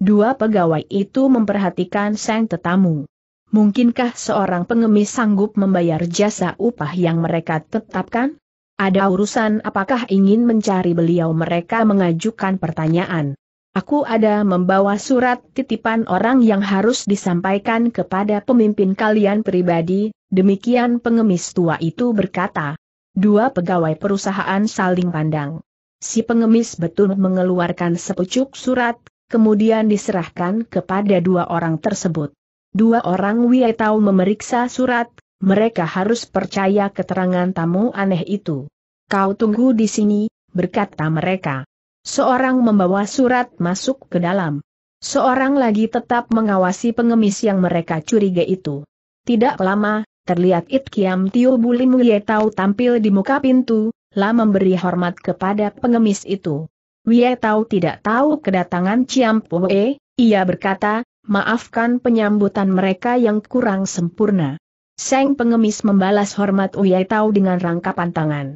Dua pegawai itu memperhatikan sang tetamu. Mungkinkah seorang pengemis sanggup membayar jasa upah yang mereka tetapkan? Ada urusan apakah ingin mencari beliau mereka mengajukan pertanyaan. Aku ada membawa surat titipan orang yang harus disampaikan kepada pemimpin kalian pribadi, demikian pengemis tua itu berkata. Dua pegawai perusahaan saling pandang. Si pengemis betul mengeluarkan sepucuk surat, kemudian diserahkan kepada dua orang tersebut. Dua orang Wietau memeriksa surat, mereka harus percaya keterangan tamu aneh itu. Kau tunggu di sini, berkata mereka. Seorang membawa surat masuk ke dalam. Seorang lagi tetap mengawasi pengemis yang mereka curiga itu. Tidak lama, Terlihat It Kiam Tio Buli Mulye Tau tampil di muka pintu, lah memberi hormat kepada pengemis itu. Wie Tau tidak tahu kedatangan Ciam Poe, ia berkata, maafkan penyambutan mereka yang kurang sempurna. Seng pengemis membalas hormat Wie Tau dengan rangkapan tangan.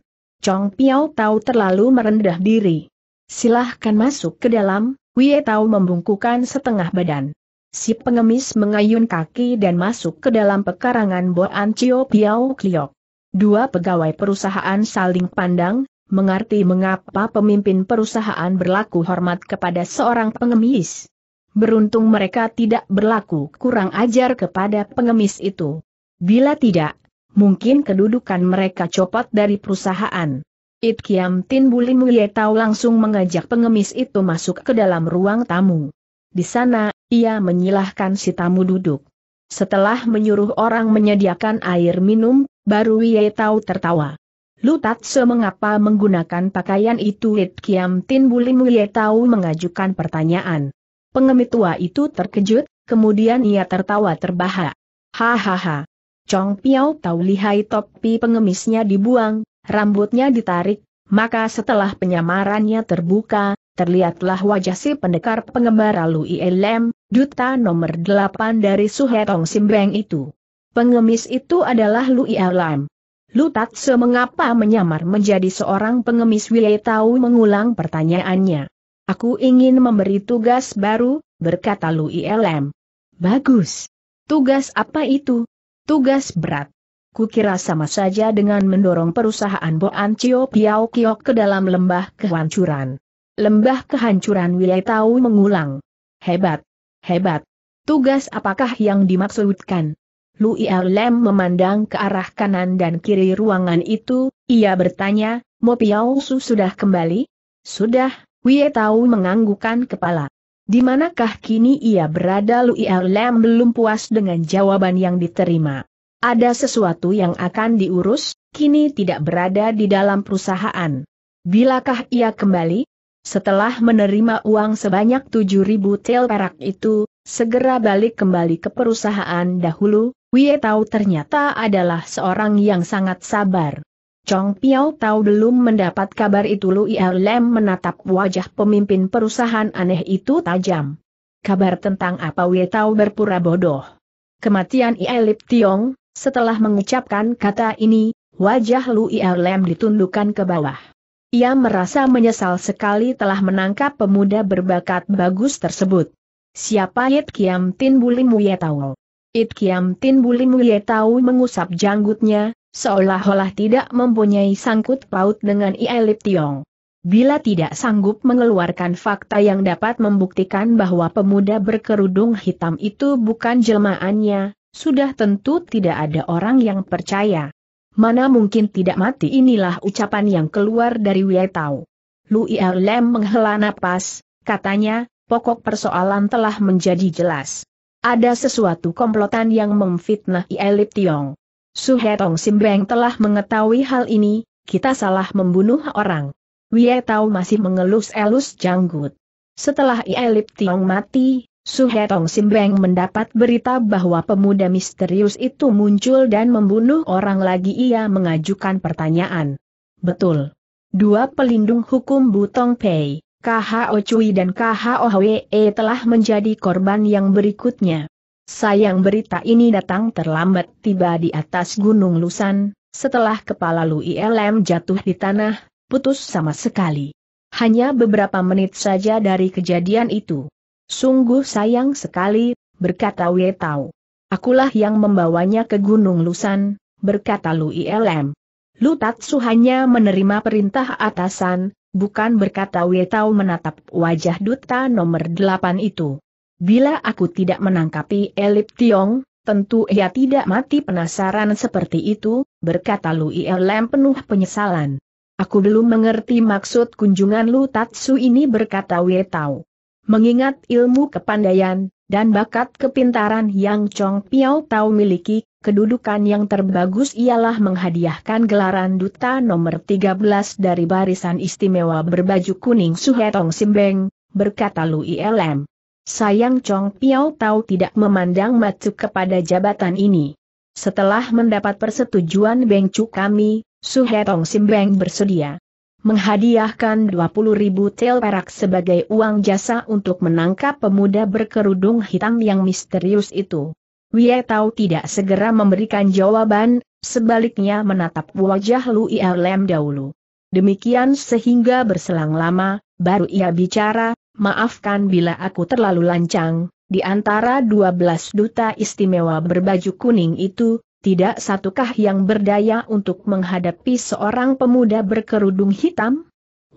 Chong Piao Tau terlalu merendah diri. Silahkan masuk ke dalam, Wie Tau membungkukan setengah badan. Si pengemis mengayun kaki dan masuk ke dalam pekarangan Boan Cio Piao Kliok. Dua pegawai perusahaan saling pandang, mengerti mengapa pemimpin perusahaan berlaku hormat kepada seorang pengemis. Beruntung mereka tidak berlaku kurang ajar kepada pengemis itu. Bila tidak, mungkin kedudukan mereka copot dari perusahaan. It Kiam Tin Buli Mulia Tau langsung mengajak pengemis itu masuk ke dalam ruang tamu. Di sana, ia menyilahkan si tamu duduk. Setelah menyuruh orang menyediakan air minum, baru Ye Tau tertawa. Lu Tatse mengapa menggunakan pakaian itu It Kiam Tin Bulim Ye Tau mengajukan pertanyaan. Pengemit tua itu terkejut, kemudian ia tertawa terbahak. Hahaha. Chong Piao tahu lihai topi pengemisnya dibuang, rambutnya ditarik, maka setelah penyamarannya terbuka, terlihatlah wajah si pendekar pengembara Lu Elem, duta nomor delapan dari Suhetong Simbeng itu. Pengemis itu adalah Lui Lu Lutatse mengapa menyamar menjadi seorang pengemis Wei tahu mengulang pertanyaannya. Aku ingin memberi tugas baru, berkata Lu Elem. Bagus. Tugas apa itu? Tugas berat. Kukira sama saja dengan mendorong perusahaan Boan Chio Piao Kiok ke dalam lembah kehancuran. Lembah kehancuran tahu mengulang. Hebat. Hebat. Tugas apakah yang dimaksudkan? Lui Lem memandang ke arah kanan dan kiri ruangan itu, ia bertanya, Mo Piao Su sudah kembali? Sudah, Wietau menganggukan kepala. Di manakah kini ia berada Lui Lem belum puas dengan jawaban yang diterima. Ada sesuatu yang akan diurus, kini tidak berada di dalam perusahaan. Bilakah ia kembali? Setelah menerima uang sebanyak 7.000 tel perak itu, segera balik kembali ke perusahaan dahulu, Wie Tau ternyata adalah seorang yang sangat sabar. Chong Piao Tau belum mendapat kabar itu Lui Lem menatap wajah pemimpin perusahaan aneh itu tajam. Kabar tentang apa Wie Tau berpura bodoh. Kematian Ielip Tiong, setelah mengucapkan kata ini, wajah Lui Lem ditundukkan ke bawah. Ia merasa menyesal sekali telah menangkap pemuda berbakat bagus tersebut. Siapa It Kiam Tin buli Ye It Kiam Tin buli Ye mengusap janggutnya, seolah-olah tidak mempunyai sangkut paut dengan Ielip Tiong. Bila tidak sanggup mengeluarkan fakta yang dapat membuktikan bahwa pemuda berkerudung hitam itu bukan jelmaannya, sudah tentu tidak ada orang yang percaya. Mana mungkin tidak mati inilah ucapan yang keluar dari Wei Tao. Lu Lem menghela napas, katanya, pokok persoalan telah menjadi jelas. Ada sesuatu komplotan yang memfitnah Ielip Tiong. Su Hetong Simbeng telah mengetahui hal ini, kita salah membunuh orang. Wei Tao masih mengelus-elus janggut. Setelah Ielip Tiong mati, Suhetong Simbeng mendapat berita bahwa pemuda misterius itu muncul dan membunuh orang lagi ia mengajukan pertanyaan. Betul. Dua pelindung hukum Butong Pei, KHO Cui dan KHO Hwe telah menjadi korban yang berikutnya. Sayang berita ini datang terlambat tiba di atas Gunung Lusan, setelah kepala Lui ILM jatuh di tanah, putus sama sekali. Hanya beberapa menit saja dari kejadian itu. Sungguh sayang sekali, berkata Wei Tao. Akulah yang membawanya ke Gunung Lusan, berkata Lu ILM. Lu Tatsu hanya menerima perintah atasan, bukan berkata Wei Tao menatap wajah duta nomor delapan itu. Bila aku tidak menangkapi Elip Tiong, tentu ia tidak mati penasaran seperti itu, berkata Lu ILM penuh penyesalan. Aku belum mengerti maksud kunjungan Lu Tatsu ini berkata Wei Tao. Mengingat ilmu kepandaian, dan bakat kepintaran yang Chong Piao tahu miliki, kedudukan yang terbagus ialah menghadiahkan gelaran duta nomor 13 dari barisan istimewa berbaju kuning Suhetong Simbeng, berkata Lu ILM. Sayang Chong Piao tahu tidak memandang matu kepada jabatan ini. Setelah mendapat persetujuan Beng Bengcu kami, Suhetong Simbeng bersedia menghadiahkan 20 ribu tel perak sebagai uang jasa untuk menangkap pemuda berkerudung hitam yang misterius itu. Wie Tau tidak segera memberikan jawaban, sebaliknya menatap wajah Lu Lem dahulu. Demikian sehingga berselang lama, baru ia bicara, maafkan bila aku terlalu lancang, di antara 12 duta istimewa berbaju kuning itu, tidak satukah yang berdaya untuk menghadapi seorang pemuda berkerudung hitam?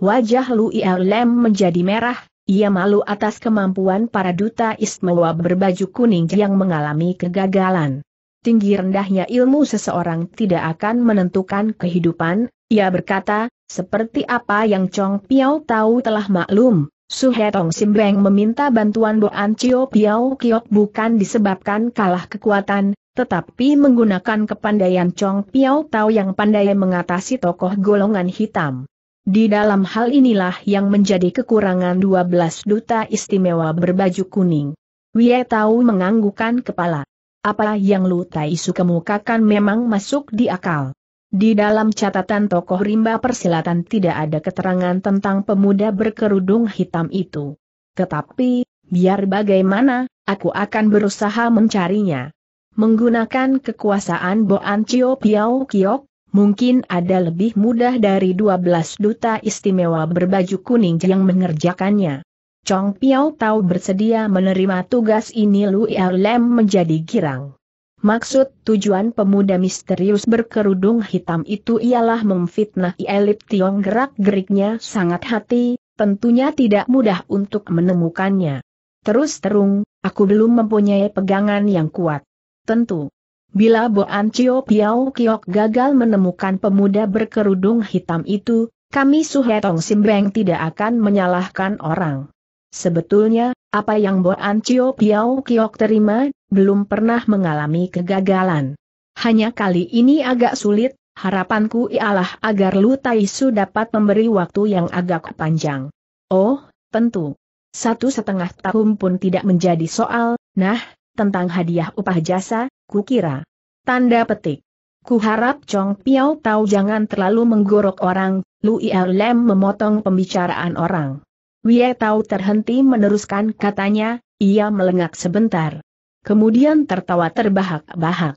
Wajah Lu Lem menjadi merah, ia malu atas kemampuan para duta istimewa berbaju kuning yang mengalami kegagalan. Tinggi rendahnya ilmu seseorang tidak akan menentukan kehidupan, ia berkata, seperti apa yang Chong Piao tahu telah maklum, Suhetong Simbeng meminta bantuan Boan Chio Piao Kiok bukan disebabkan kalah kekuatan, tetapi menggunakan kepandaian Chong Piao Tao yang pandai mengatasi tokoh golongan hitam. Di dalam hal inilah yang menjadi kekurangan 12 duta istimewa berbaju kuning. Wie Tao menganggukkan kepala. Apa yang Lu Tai Su kemukakan memang masuk di akal. Di dalam catatan tokoh rimba persilatan tidak ada keterangan tentang pemuda berkerudung hitam itu. Tetapi, biar bagaimana, aku akan berusaha mencarinya. Menggunakan kekuasaan Boan Chio Piao Kiok, mungkin ada lebih mudah dari 12 duta istimewa berbaju kuning yang mengerjakannya. Chong Piao tahu bersedia menerima tugas ini Lu Lem menjadi girang. Maksud tujuan pemuda misterius berkerudung hitam itu ialah memfitnah Ielip Tiong gerak-geriknya sangat hati, tentunya tidak mudah untuk menemukannya. Terus terung, aku belum mempunyai pegangan yang kuat. Tentu. Bila Boan Cio Piao Kiok gagal menemukan pemuda berkerudung hitam itu, kami Suhetong Simbeng tidak akan menyalahkan orang. Sebetulnya, apa yang Boan Cio Piao Kiok terima, belum pernah mengalami kegagalan. Hanya kali ini agak sulit, harapanku ialah agar Lu Taisu dapat memberi waktu yang agak panjang. Oh, tentu. Satu setengah tahun pun tidak menjadi soal, nah, tentang hadiah upah jasa, kukira. Tanda petik. Kuharap Chong Piao tahu jangan terlalu menggorok orang, Lu Lem memotong pembicaraan orang. Wie Tao terhenti meneruskan katanya, ia melengak sebentar. Kemudian tertawa terbahak-bahak.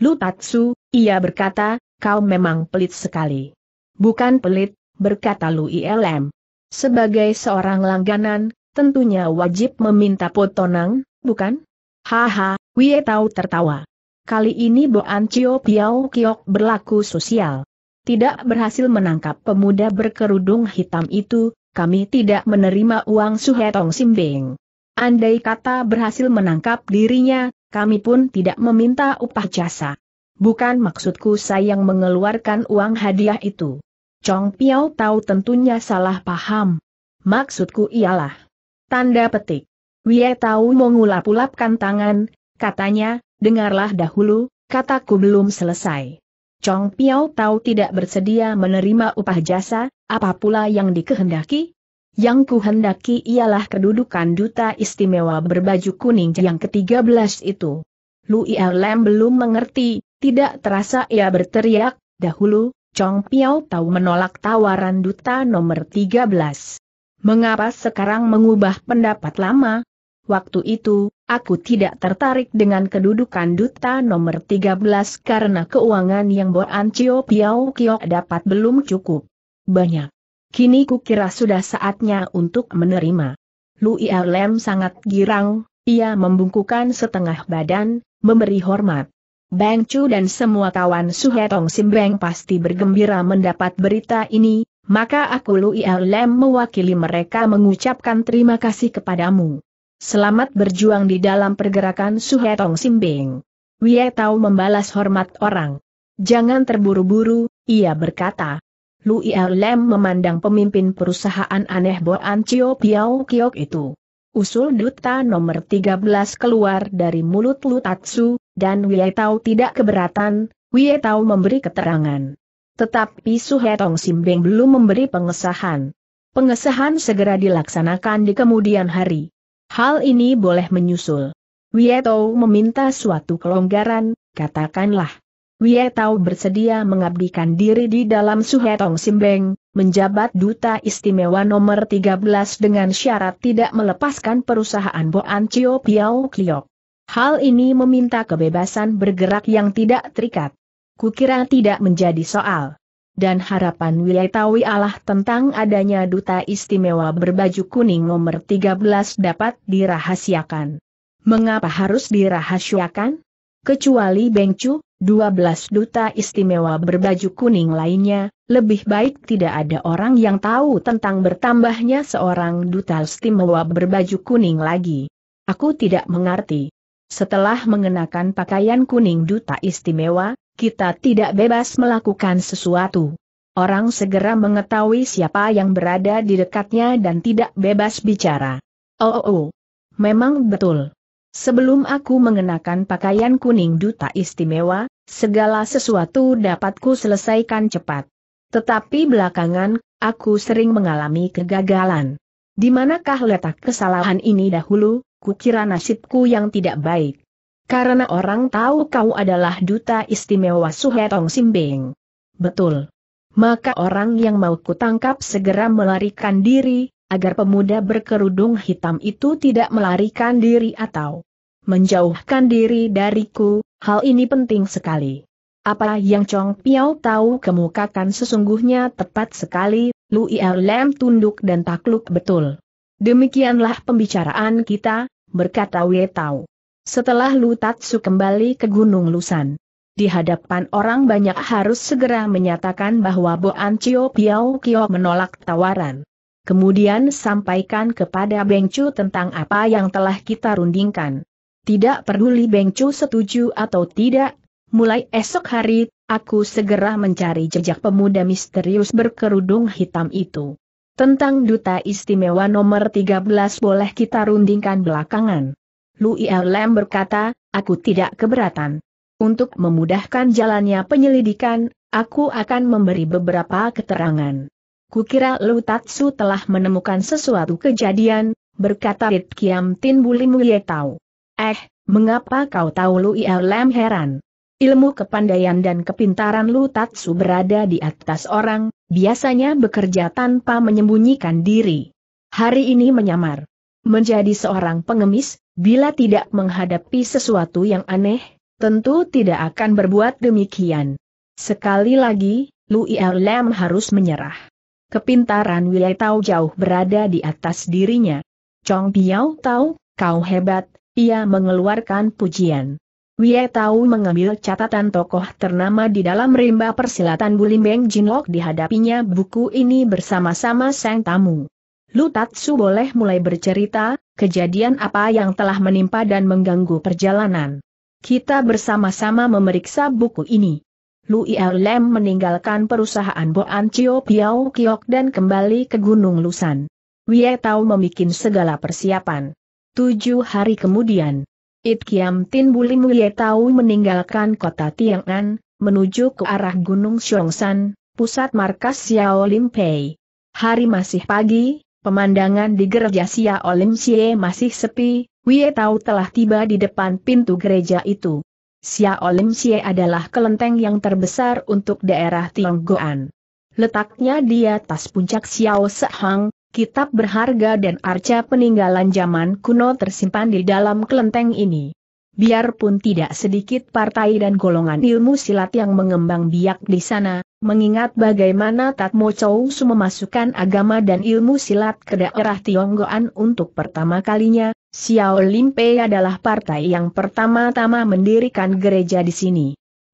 Lu Tatsu, ia berkata, kau memang pelit sekali. Bukan pelit, berkata Lu Lem. Sebagai seorang langganan, tentunya wajib meminta potongan, bukan? Haha, Wie Tau tertawa. Kali ini Boan Cio Piao Kiok berlaku sosial. Tidak berhasil menangkap pemuda berkerudung hitam itu, kami tidak menerima uang Suhetong Simbing. Andai kata berhasil menangkap dirinya, kami pun tidak meminta upah jasa. Bukan maksudku sayang mengeluarkan uang hadiah itu. Chong Piao tahu tentunya salah paham. Maksudku ialah. Tanda petik. Wie Tau mengulap-ulapkan tangan, katanya, dengarlah dahulu, kataku belum selesai. Chong Piao tahu tidak bersedia menerima upah jasa, apa pula yang dikehendaki? Yang kuhendaki ialah kedudukan duta istimewa berbaju kuning yang ke-13 itu. Lu Lam belum mengerti, tidak terasa ia berteriak, dahulu, Chong Piao tahu menolak tawaran duta nomor 13. Mengapa sekarang mengubah pendapat lama? Waktu itu, aku tidak tertarik dengan kedudukan duta nomor 13 karena keuangan yang Boan Cio Piao Kio dapat belum cukup banyak. Kini kukira sudah saatnya untuk menerima. Lu Lem sangat girang, ia membungkukan setengah badan, memberi hormat. Bang Chu dan semua kawan Suhetong Simbeng pasti bergembira mendapat berita ini, maka aku Lu Lem mewakili mereka mengucapkan terima kasih kepadamu. Selamat berjuang di dalam pergerakan Suhetong Simbing. Wie Tao membalas hormat orang. Jangan terburu-buru, ia berkata. Lu Lem memandang pemimpin perusahaan aneh Boan Chio Piao Kiok itu. Usul duta nomor 13 keluar dari mulut Lu Tatsu, dan Wie Tao tidak keberatan, Wie Tao memberi keterangan. Tetapi Suhetong Simbing belum memberi pengesahan. Pengesahan segera dilaksanakan di kemudian hari. Hal ini boleh menyusul. Wieto meminta suatu kelonggaran, katakanlah. Wieto bersedia mengabdikan diri di dalam Suhetong Simbeng, menjabat duta istimewa nomor 13 dengan syarat tidak melepaskan perusahaan Boan Chio Piao Kliok. Hal ini meminta kebebasan bergerak yang tidak terikat. Kukira tidak menjadi soal dan harapan Wiletawi Allah tentang adanya duta istimewa berbaju kuning nomor 13 dapat dirahasiakan. Mengapa harus dirahasiakan? Kecuali Bengcu, 12 duta istimewa berbaju kuning lainnya, lebih baik tidak ada orang yang tahu tentang bertambahnya seorang duta istimewa berbaju kuning lagi. Aku tidak mengerti. Setelah mengenakan pakaian kuning duta istimewa, kita tidak bebas melakukan sesuatu. Orang segera mengetahui siapa yang berada di dekatnya dan tidak bebas bicara. Oh, oh, oh. memang betul. Sebelum aku mengenakan pakaian kuning duta istimewa, segala sesuatu dapatku selesaikan cepat. Tetapi belakangan, aku sering mengalami kegagalan. Di manakah letak kesalahan ini dahulu, kukira nasibku yang tidak baik. Karena orang tahu kau adalah duta istimewa Suhetong Simbing. Betul. Maka orang yang mau kutangkap segera melarikan diri, agar pemuda berkerudung hitam itu tidak melarikan diri atau menjauhkan diri dariku, hal ini penting sekali. Apa yang Chong Piao tahu kemukakan sesungguhnya tepat sekali, Er Lam tunduk dan takluk betul. Demikianlah pembicaraan kita, berkata Wei Tao. Setelah Lutatsu kembali ke Gunung Lusan. Di hadapan orang banyak harus segera menyatakan bahwa Boan Cio Piao Kio menolak tawaran. Kemudian sampaikan kepada Beng Chu tentang apa yang telah kita rundingkan. Tidak peduli Beng Chu setuju atau tidak, mulai esok hari aku segera mencari jejak pemuda misterius berkerudung hitam itu. Tentang duta istimewa nomor 13 boleh kita rundingkan belakangan. Louis Erlem berkata, aku tidak keberatan. Untuk memudahkan jalannya penyelidikan, aku akan memberi beberapa keterangan. Kukira Lu Tatsu telah menemukan sesuatu kejadian, berkata Rit Kiam Tin tahu. Eh, mengapa kau tahu Lui Erlem heran? Ilmu kepandaian dan kepintaran Lu Tatsu berada di atas orang, biasanya bekerja tanpa menyembunyikan diri. Hari ini menyamar. Menjadi seorang pengemis, bila tidak menghadapi sesuatu yang aneh, tentu tidak akan berbuat demikian. Sekali lagi, Louis Lam harus menyerah. Kepintaran Wilai Tau jauh berada di atas dirinya. Chong Piao tahu, kau hebat, ia mengeluarkan pujian. Wia Tau mengambil catatan tokoh ternama di dalam rimba persilatan Bulimbeng Jinlok dihadapinya buku ini bersama-sama sang tamu. Lutatsu boleh mulai bercerita, kejadian apa yang telah menimpa dan mengganggu perjalanan. Kita bersama-sama memeriksa buku ini. Lu Lem meninggalkan perusahaan Boan Chio Piao Kiok dan kembali ke Gunung Lusan. Wie Tao memikin segala persiapan. Tujuh hari kemudian, It Kiam Tin Bulim Wie Tao meninggalkan kota Tiang'an, menuju ke arah Gunung San, pusat markas Xiao Limpei. Hari masih pagi, Pemandangan di gereja Sia Olim Sie masih sepi, Wie Tau telah tiba di depan pintu gereja itu. Sia Olim Sie adalah kelenteng yang terbesar untuk daerah Tionggoan. Letaknya di atas puncak Xiao Sehang, kitab berharga dan arca peninggalan zaman kuno tersimpan di dalam kelenteng ini. Biarpun tidak sedikit partai dan golongan ilmu silat yang mengembang biak di sana, mengingat bagaimana Tatmo Chow Su memasukkan agama dan ilmu silat ke daerah Tionggoan untuk pertama kalinya, Xiao Limpe adalah partai yang pertama-tama mendirikan gereja di sini.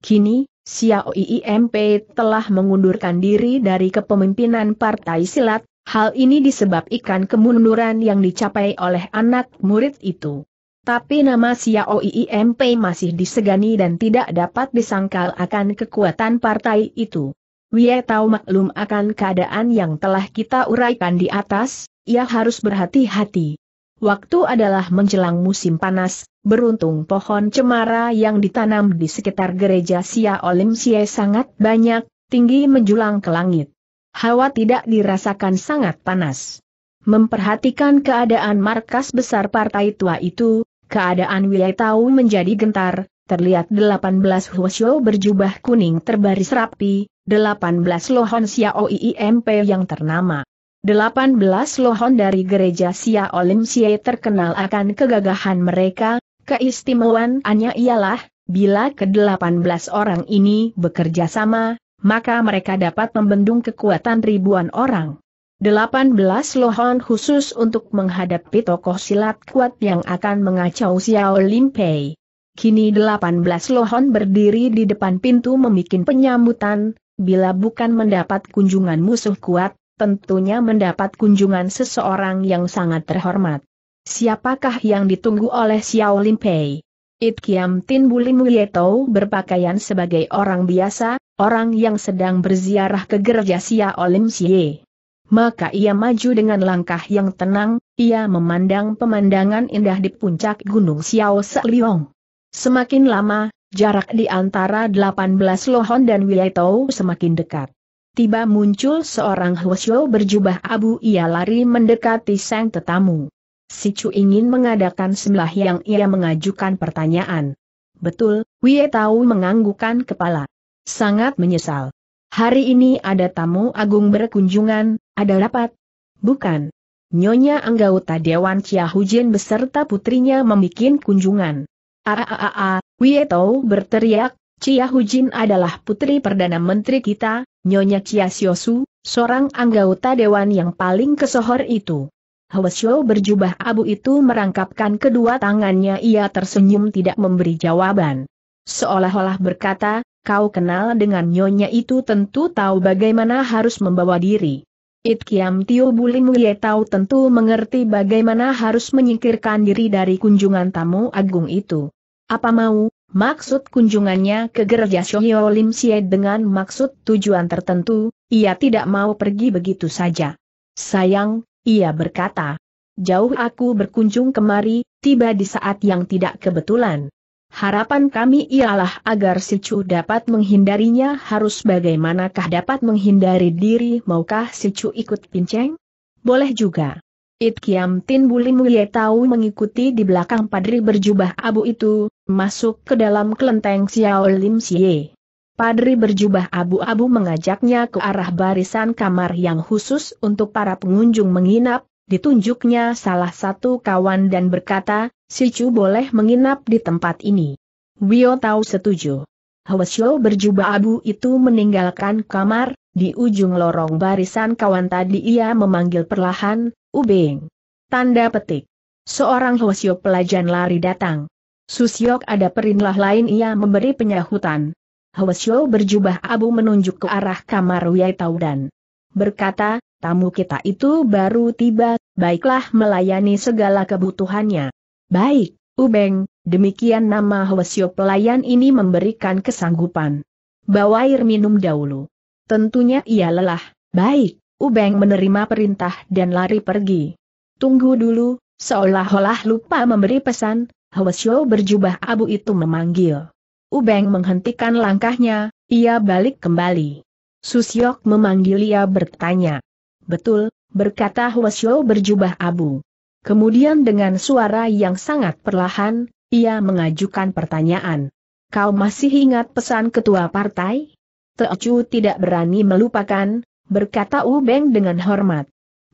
Kini, Xiao IIMP telah mengundurkan diri dari kepemimpinan partai silat, hal ini disebabkan kemunduran yang dicapai oleh anak murid itu. Tapi nama Xiao IIMP masih disegani dan tidak dapat disangkal akan kekuatan partai itu. Wie tahu maklum akan keadaan yang telah kita uraikan di atas, ia harus berhati-hati. Waktu adalah menjelang musim panas, beruntung pohon cemara yang ditanam di sekitar gereja Sia Olim Sia sangat banyak, tinggi menjulang ke langit. Hawa tidak dirasakan sangat panas. Memperhatikan keadaan markas besar partai tua itu, Keadaan Wei Tao menjadi gentar, terlihat 18 Huosyo berjubah kuning terbaris rapi, 18 Lohon Xiao IIMP yang ternama. 18 Lohon dari gereja Xiao Lim Xie terkenal akan kegagahan mereka, keistimewaannya ialah, bila ke-18 orang ini bekerja sama, maka mereka dapat membendung kekuatan ribuan orang. 18 lohon khusus untuk menghadapi tokoh silat kuat yang akan mengacau Xiao Lim Pei. Kini 18 lohon berdiri di depan pintu memikin penyambutan, bila bukan mendapat kunjungan musuh kuat, tentunya mendapat kunjungan seseorang yang sangat terhormat. Siapakah yang ditunggu oleh Xiao Lim Pei? It Kiam Tin Buli berpakaian sebagai orang biasa, orang yang sedang berziarah ke gereja Xiao Lim Xie maka ia maju dengan langkah yang tenang, ia memandang pemandangan indah di puncak Gunung Xiao Liong. Semakin lama, jarak di antara 18 Lohon dan Wilaytou semakin dekat. Tiba muncul seorang Huosyo berjubah abu ia lari mendekati sang tetamu. Si Chu ingin mengadakan sebelah yang ia mengajukan pertanyaan. Betul, Wiye Tau menganggukkan kepala. Sangat menyesal. Hari ini ada tamu agung berkunjungan, ada rapat? Bukan. Nyonya anggota Dewan Chia Hujin beserta putrinya membuat kunjungan. Aaaa, wietou berteriak, Chia Hujin adalah putri Perdana Menteri kita, Nyonya Chia Siosu, seorang anggota Dewan yang paling kesohor itu. Hwasyo berjubah abu itu merangkapkan kedua tangannya ia tersenyum tidak memberi jawaban. Seolah-olah berkata, kau kenal dengan nyonya itu tentu tahu bagaimana harus membawa diri. It Kiam Tio Buli Mulye tahu tentu mengerti bagaimana harus menyingkirkan diri dari kunjungan tamu agung itu. Apa mau, maksud kunjungannya ke gereja Shoyo Lim Sye dengan maksud tujuan tertentu, ia tidak mau pergi begitu saja. Sayang, ia berkata. Jauh aku berkunjung kemari, tiba di saat yang tidak kebetulan. Harapan kami ialah agar si Chu dapat menghindarinya harus bagaimanakah dapat menghindari diri maukah si Chu ikut pinceng? Boleh juga. It Kiam Tin buli Ye tahu mengikuti di belakang padri berjubah abu itu, masuk ke dalam kelenteng Xiao Lim Xie. Padri berjubah abu-abu mengajaknya ke arah barisan kamar yang khusus untuk para pengunjung menginap, ditunjuknya salah satu kawan dan berkata, si Chu boleh menginap di tempat ini. Wio tahu setuju. Hwasyo berjubah abu itu meninggalkan kamar, di ujung lorong barisan kawan tadi ia memanggil perlahan, Ubing. Tanda petik. Seorang Hwasyo pelajan lari datang. Susyok ada perintah lain ia memberi penyahutan. Hwasyo berjubah abu menunjuk ke arah kamar Wiai Tau dan berkata, tamu kita itu baru tiba, baiklah melayani segala kebutuhannya. Baik, Ubeng, demikian nama Hwasyo pelayan ini memberikan kesanggupan. Bawa air minum dahulu. Tentunya ia lelah. Baik, Ubeng menerima perintah dan lari pergi. Tunggu dulu, seolah-olah lupa memberi pesan, Hwasyo berjubah abu itu memanggil. Ubeng menghentikan langkahnya, ia balik kembali. Susyok memanggil ia bertanya. Betul, berkata Hwasyo berjubah abu. Kemudian dengan suara yang sangat perlahan, ia mengajukan pertanyaan. Kau masih ingat pesan ketua partai? Teocu tidak berani melupakan, berkata Ubeng dengan hormat.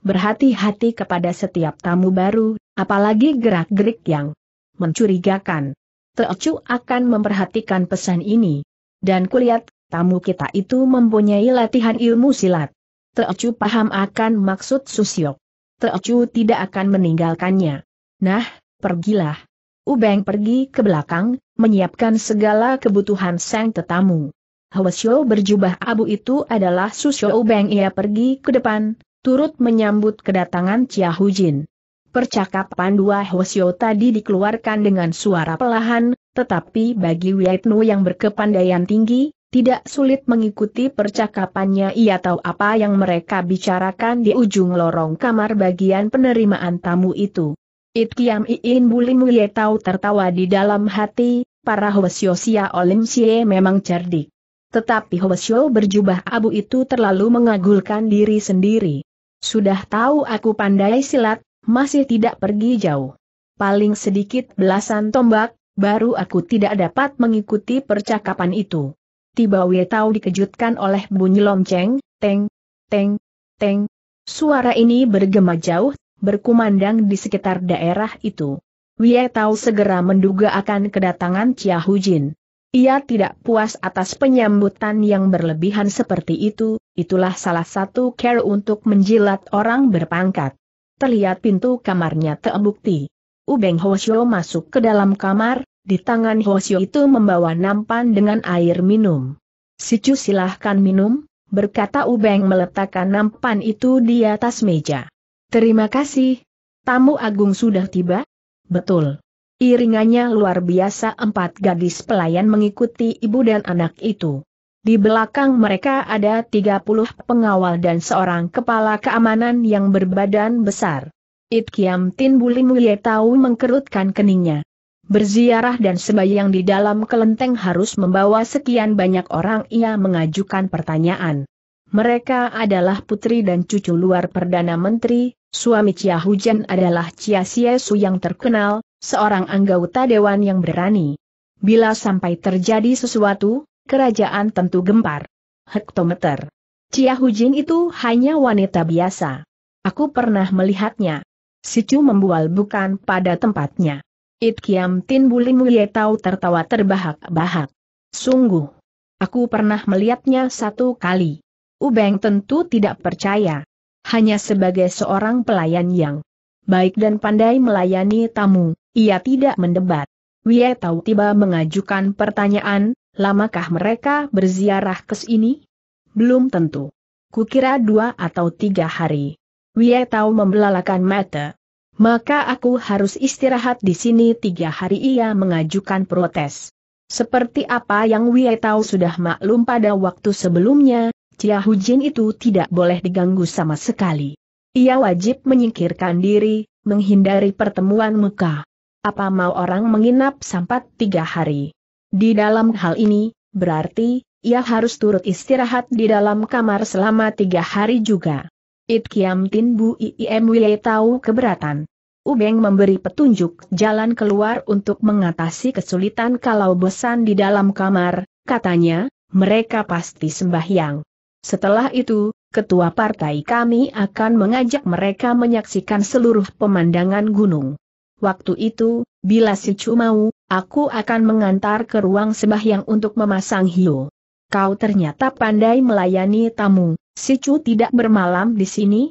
Berhati-hati kepada setiap tamu baru, apalagi gerak-gerik yang mencurigakan. Teocu akan memperhatikan pesan ini. Dan kulihat, tamu kita itu mempunyai latihan ilmu silat. Teocu paham akan maksud Susyok. Teocu tidak akan meninggalkannya. Nah, pergilah. Ubeng pergi ke belakang, menyiapkan segala kebutuhan sang tetamu. Hwasyo berjubah abu itu adalah Susyo Ubeng ia pergi ke depan, turut menyambut kedatangan Chia Hujin. Percakapan dua Hwasyo tadi dikeluarkan dengan suara pelahan, tetapi bagi Wietnu yang berkepandaian tinggi, tidak sulit mengikuti percakapannya ia tahu apa yang mereka bicarakan di ujung lorong kamar bagian penerimaan tamu itu. It Kiam Iin Buli mulia tahu tertawa di dalam hati, para Hwasyo Sia Olim Sie memang cerdik. Tetapi Hwasyo berjubah abu itu terlalu mengagulkan diri sendiri. Sudah tahu aku pandai silat, masih tidak pergi jauh. Paling sedikit belasan tombak, baru aku tidak dapat mengikuti percakapan itu tiba Wetau dikejutkan oleh bunyi lonceng, teng, teng, teng. Suara ini bergema jauh, berkumandang di sekitar daerah itu. Wetau segera menduga akan kedatangan Chia Hujin. Ia tidak puas atas penyambutan yang berlebihan seperti itu, itulah salah satu care untuk menjilat orang berpangkat. Terlihat pintu kamarnya terbukti. Ubeng Hoshio masuk ke dalam kamar, di tangan Hoshio itu membawa nampan dengan air minum. Sicu silahkan minum, berkata Ubeng meletakkan nampan itu di atas meja. Terima kasih. Tamu agung sudah tiba? Betul. Iringannya luar biasa empat gadis pelayan mengikuti ibu dan anak itu. Di belakang mereka ada 30 pengawal dan seorang kepala keamanan yang berbadan besar. It Kiam Tin Buli Muye tahu mengkerutkan keningnya. Berziarah dan sembahyang di dalam kelenteng harus membawa sekian banyak orang ia mengajukan pertanyaan. Mereka adalah putri dan cucu luar Perdana Menteri, suami Cia Hujan adalah Cia Siesu yang terkenal, seorang anggota dewan yang berani. Bila sampai terjadi sesuatu, kerajaan tentu gempar. Hektometer. Cia Hujin itu hanya wanita biasa. Aku pernah melihatnya. Situ membual bukan pada tempatnya. It Kiam Tin Buli mulia Tau tertawa terbahak-bahak. Sungguh. Aku pernah melihatnya satu kali. Ubeng tentu tidak percaya. Hanya sebagai seorang pelayan yang baik dan pandai melayani tamu, ia tidak mendebat. Wie Tau tiba mengajukan pertanyaan, lamakah mereka berziarah ke sini? Belum tentu. Kukira dua atau tiga hari. Wie Tau membelalakan mata. Maka aku harus istirahat di sini tiga hari ia mengajukan protes. Seperti apa yang Wei tahu sudah maklum pada waktu sebelumnya, Chia Jin itu tidak boleh diganggu sama sekali. Ia wajib menyingkirkan diri, menghindari pertemuan muka. Apa mau orang menginap sampai tiga hari? Di dalam hal ini, berarti, ia harus turut istirahat di dalam kamar selama tiga hari juga. It Kiam Tin Bu Iem Wile tahu keberatan. Ubeng memberi petunjuk jalan keluar untuk mengatasi kesulitan kalau bosan di dalam kamar, katanya, mereka pasti sembahyang. Setelah itu, ketua partai kami akan mengajak mereka menyaksikan seluruh pemandangan gunung. Waktu itu, bila si Chu mau, aku akan mengantar ke ruang sembahyang untuk memasang hiu. Kau ternyata pandai melayani tamu, Si Chu tidak bermalam di sini?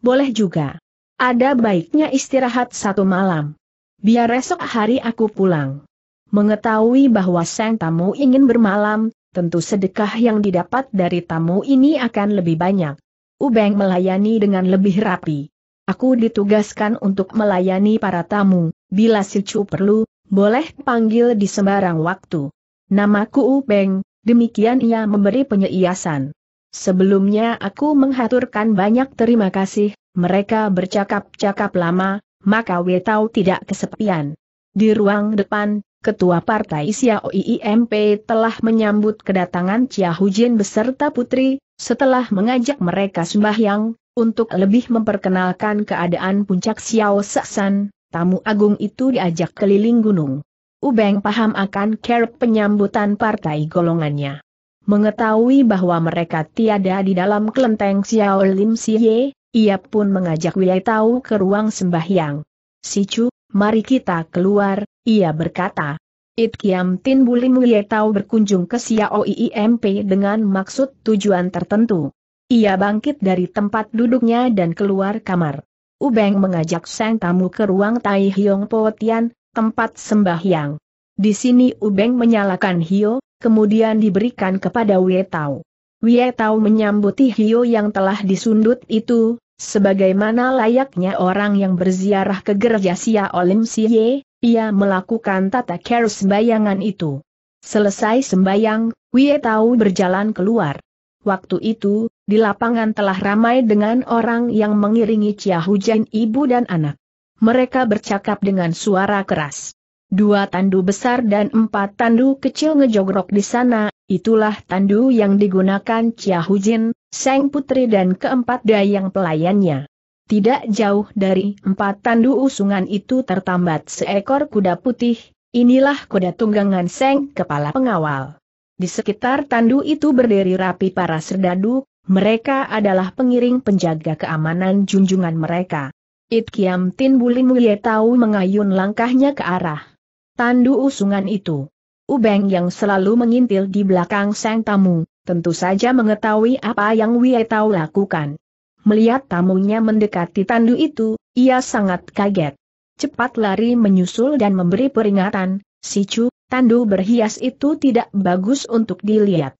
Boleh juga. Ada baiknya istirahat satu malam. Biar esok hari aku pulang. Mengetahui bahwa sang tamu ingin bermalam, tentu sedekah yang didapat dari tamu ini akan lebih banyak. Ubeng melayani dengan lebih rapi. Aku ditugaskan untuk melayani para tamu, bila si Chu perlu, boleh panggil di sembarang waktu. Namaku Ubeng, demikian ia memberi penyeiasan. Sebelumnya aku menghaturkan banyak terima kasih, mereka bercakap-cakap lama, maka Wetau tidak kesepian. Di ruang depan, Ketua Partai Xiao IIMP telah menyambut kedatangan Chia Hujin beserta putri, setelah mengajak mereka sembahyang, untuk lebih memperkenalkan keadaan puncak Xiao Saksan, tamu agung itu diajak keliling gunung. Ubeng paham akan kerap penyambutan partai golongannya mengetahui bahwa mereka tiada di dalam kelenteng Xiao Lim Siye, ia pun mengajak Wei Tao ke ruang sembahyang. Si Chu, mari kita keluar, ia berkata. It Kiam Tin Bulim Wei Tao berkunjung ke Xiao IIMP dengan maksud tujuan tertentu. Ia bangkit dari tempat duduknya dan keluar kamar. Ubeng mengajak sang tamu ke ruang Tai Hiong Po Tian, tempat sembahyang. Di sini Ubeng menyalakan Hio, kemudian diberikan kepada Wietau. Wietau Tao menyambuti Hio yang telah disundut itu, sebagaimana layaknya orang yang berziarah ke gereja Sia Olim Siye, ia melakukan tata care sembayangan itu. Selesai sembayang, Wietau berjalan keluar. Waktu itu, di lapangan telah ramai dengan orang yang mengiringi Chia Hujan ibu dan anak. Mereka bercakap dengan suara keras. Dua tandu besar dan empat tandu kecil ngejogrok di sana, itulah tandu yang digunakan Chia Hujin, Seng Putri dan keempat dayang pelayannya. Tidak jauh dari empat tandu usungan itu tertambat seekor kuda putih, inilah kuda tunggangan Seng kepala pengawal. Di sekitar tandu itu berdiri rapi para serdadu, mereka adalah pengiring penjaga keamanan junjungan mereka. It Kiam Tin Buli Mulia tahu mengayun langkahnya ke arah Tandu usungan itu. Ubeng yang selalu mengintil di belakang sang tamu, tentu saja mengetahui apa yang Wei Tao lakukan. Melihat tamunya mendekati tandu itu, ia sangat kaget. Cepat lari menyusul dan memberi peringatan, si Chu, tandu berhias itu tidak bagus untuk dilihat.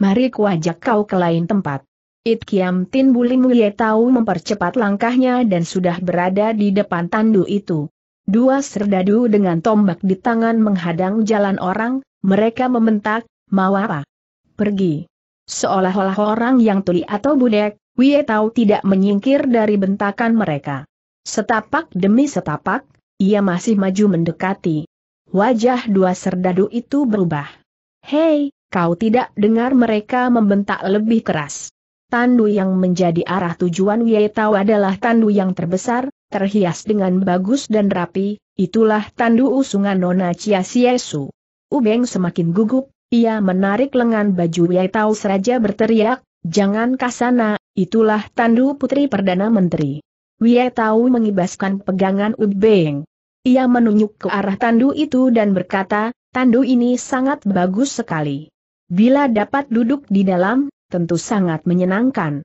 Mari kuajak kau ke lain tempat. It Kiam Tin Bulim Wei Tao mempercepat langkahnya dan sudah berada di depan tandu itu. Dua serdadu dengan tombak di tangan menghadang jalan orang, mereka membentak, mau apa? Pergi. Seolah-olah orang yang tuli atau budek, Wie Tau tidak menyingkir dari bentakan mereka. Setapak demi setapak, ia masih maju mendekati. Wajah dua serdadu itu berubah. Hei, kau tidak dengar mereka membentak lebih keras. Tandu yang menjadi arah tujuan Wietau adalah tandu yang terbesar, terhias dengan bagus dan rapi, itulah tandu usungan Nona Chia Siesu. Ubeng semakin gugup, ia menarik lengan baju Yai Tao Seraja berteriak, jangan kasana, itulah tandu putri Perdana Menteri. Wei Tao mengibaskan pegangan Ubeng. Ia menunjuk ke arah tandu itu dan berkata, tandu ini sangat bagus sekali. Bila dapat duduk di dalam, tentu sangat menyenangkan.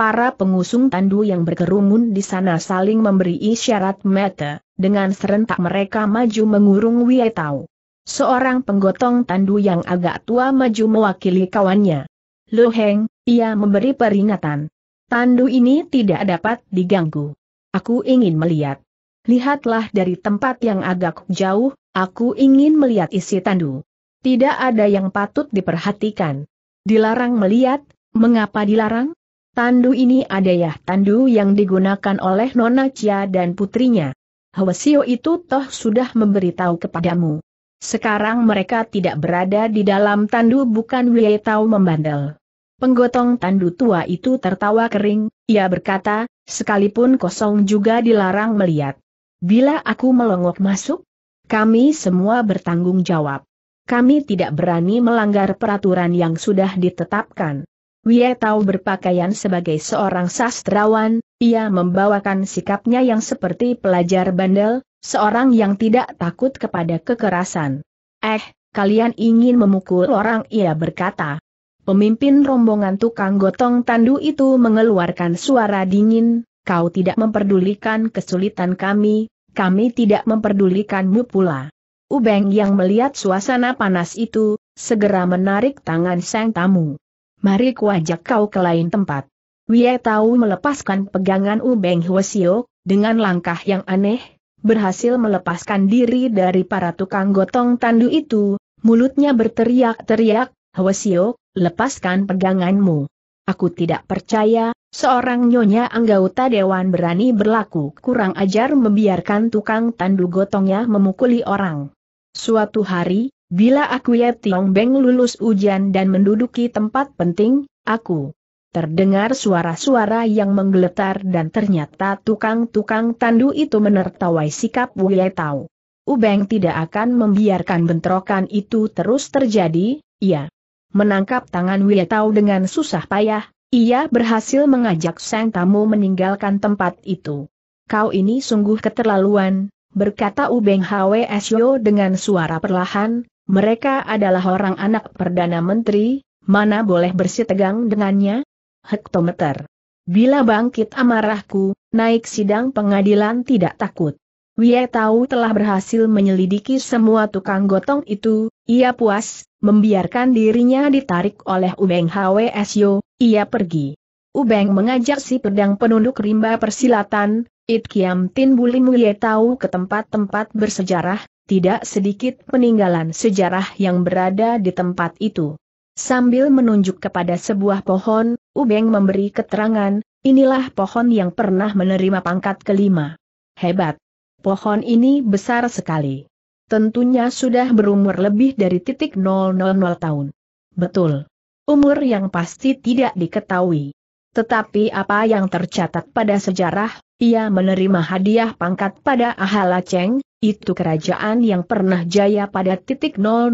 Para pengusung tandu yang berkerumun di sana saling memberi isyarat mata, dengan serentak mereka maju mengurung Wietau. Seorang penggotong tandu yang agak tua maju mewakili kawannya. Lu Heng, ia memberi peringatan. Tandu ini tidak dapat diganggu. Aku ingin melihat. Lihatlah dari tempat yang agak jauh, aku ingin melihat isi tandu. Tidak ada yang patut diperhatikan. Dilarang melihat, mengapa dilarang? Tandu ini ada ya tandu yang digunakan oleh Nona Cia dan putrinya. Hwasio itu toh sudah memberitahu kepadamu. Sekarang mereka tidak berada di dalam tandu bukan Tao membandel. Penggotong tandu tua itu tertawa kering, ia berkata, sekalipun kosong juga dilarang melihat. Bila aku melongok masuk, kami semua bertanggung jawab. Kami tidak berani melanggar peraturan yang sudah ditetapkan. Wie Tao berpakaian sebagai seorang sastrawan, ia membawakan sikapnya yang seperti pelajar bandel, seorang yang tidak takut kepada kekerasan. Eh, kalian ingin memukul orang ia berkata. Pemimpin rombongan tukang gotong tandu itu mengeluarkan suara dingin, kau tidak memperdulikan kesulitan kami, kami tidak memperdulikanmu pula. Ubeng yang melihat suasana panas itu, segera menarik tangan sang tamu. Mari kuajak kau ke lain tempat. Wie Tahu melepaskan pegangan U Beng Hwasio, dengan langkah yang aneh, berhasil melepaskan diri dari para tukang gotong tandu itu, mulutnya berteriak-teriak, Hwasio, lepaskan peganganmu. Aku tidak percaya, seorang nyonya anggota dewan berani berlaku kurang ajar membiarkan tukang tandu gotongnya memukuli orang. Suatu hari, Bila aku ya Tiong Beng lulus ujian dan menduduki tempat penting, aku Terdengar suara-suara yang menggeletar dan ternyata tukang-tukang tandu itu menertawai sikap Wye Tao. Ubeng tidak akan membiarkan bentrokan itu terus terjadi, ia menangkap tangan Wye Tao dengan susah payah, ia berhasil mengajak sang tamu meninggalkan tempat itu. Kau ini sungguh keterlaluan, berkata Ubeng Hwe Sio dengan suara perlahan, mereka adalah orang anak Perdana Menteri, mana boleh bersitegang dengannya? Hektometer. Bila bangkit amarahku, naik sidang pengadilan tidak takut. Wie tahu telah berhasil menyelidiki semua tukang gotong itu, ia puas, membiarkan dirinya ditarik oleh Ubeng HWSyo, ia pergi. Ubeng mengajak si pedang penunduk rimba persilatan, It Kiam Tin Bulim Wie tahu ke tempat-tempat bersejarah, tidak sedikit peninggalan sejarah yang berada di tempat itu. Sambil menunjuk kepada sebuah pohon, Ubeng memberi keterangan, inilah pohon yang pernah menerima pangkat kelima. Hebat! Pohon ini besar sekali. Tentunya sudah berumur lebih dari titik 000 tahun. Betul. Umur yang pasti tidak diketahui. Tetapi apa yang tercatat pada sejarah, ia menerima hadiah pangkat pada Ahala Cheng, itu kerajaan yang pernah jaya pada titik 000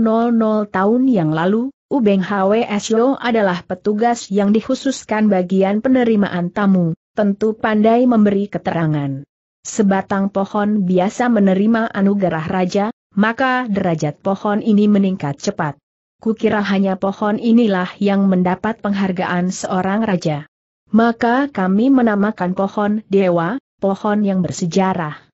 tahun yang lalu, Ubeng HWSO adalah petugas yang dikhususkan bagian penerimaan tamu, tentu pandai memberi keterangan. Sebatang pohon biasa menerima anugerah raja, maka derajat pohon ini meningkat cepat. Kukira hanya pohon inilah yang mendapat penghargaan seorang raja. Maka kami menamakan pohon dewa, pohon yang bersejarah.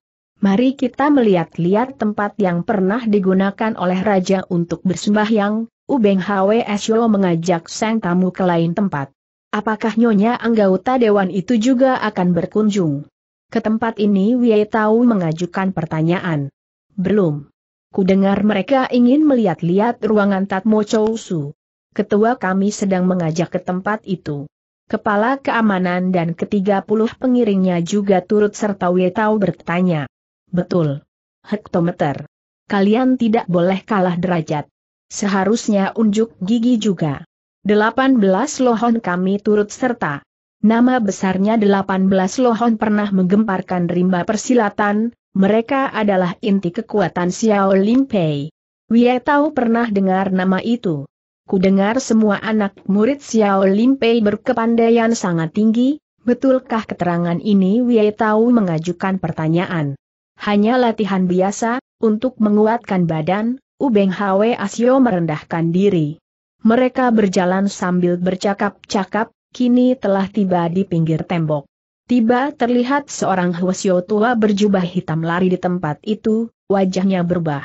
Mari kita melihat-lihat tempat yang pernah digunakan oleh raja untuk bersembahyang, Ubeng Hwe Esyo mengajak sang tamu ke lain tempat. Apakah nyonya anggota dewan itu juga akan berkunjung? Ke tempat ini Wei Tau mengajukan pertanyaan. Belum. Kudengar mereka ingin melihat-lihat ruangan Tatmo Chou Su. Ketua kami sedang mengajak ke tempat itu. Kepala keamanan dan ketiga puluh pengiringnya juga turut serta Wei Tau bertanya. Betul. Hektometer. Kalian tidak boleh kalah derajat. Seharusnya unjuk gigi juga. 18 lohon kami turut serta. Nama besarnya 18 lohon pernah menggemparkan rimba persilatan, mereka adalah inti kekuatan Xiao Limpei. Wei Tao pernah dengar nama itu. Kudengar semua anak murid Xiao Limpei berkepandaian sangat tinggi, betulkah keterangan ini Wei Tao mengajukan pertanyaan hanya latihan biasa, untuk menguatkan badan, Ubeng Hwe Asio merendahkan diri. Mereka berjalan sambil bercakap-cakap, kini telah tiba di pinggir tembok. Tiba terlihat seorang Hwasio tua berjubah hitam lari di tempat itu, wajahnya berubah.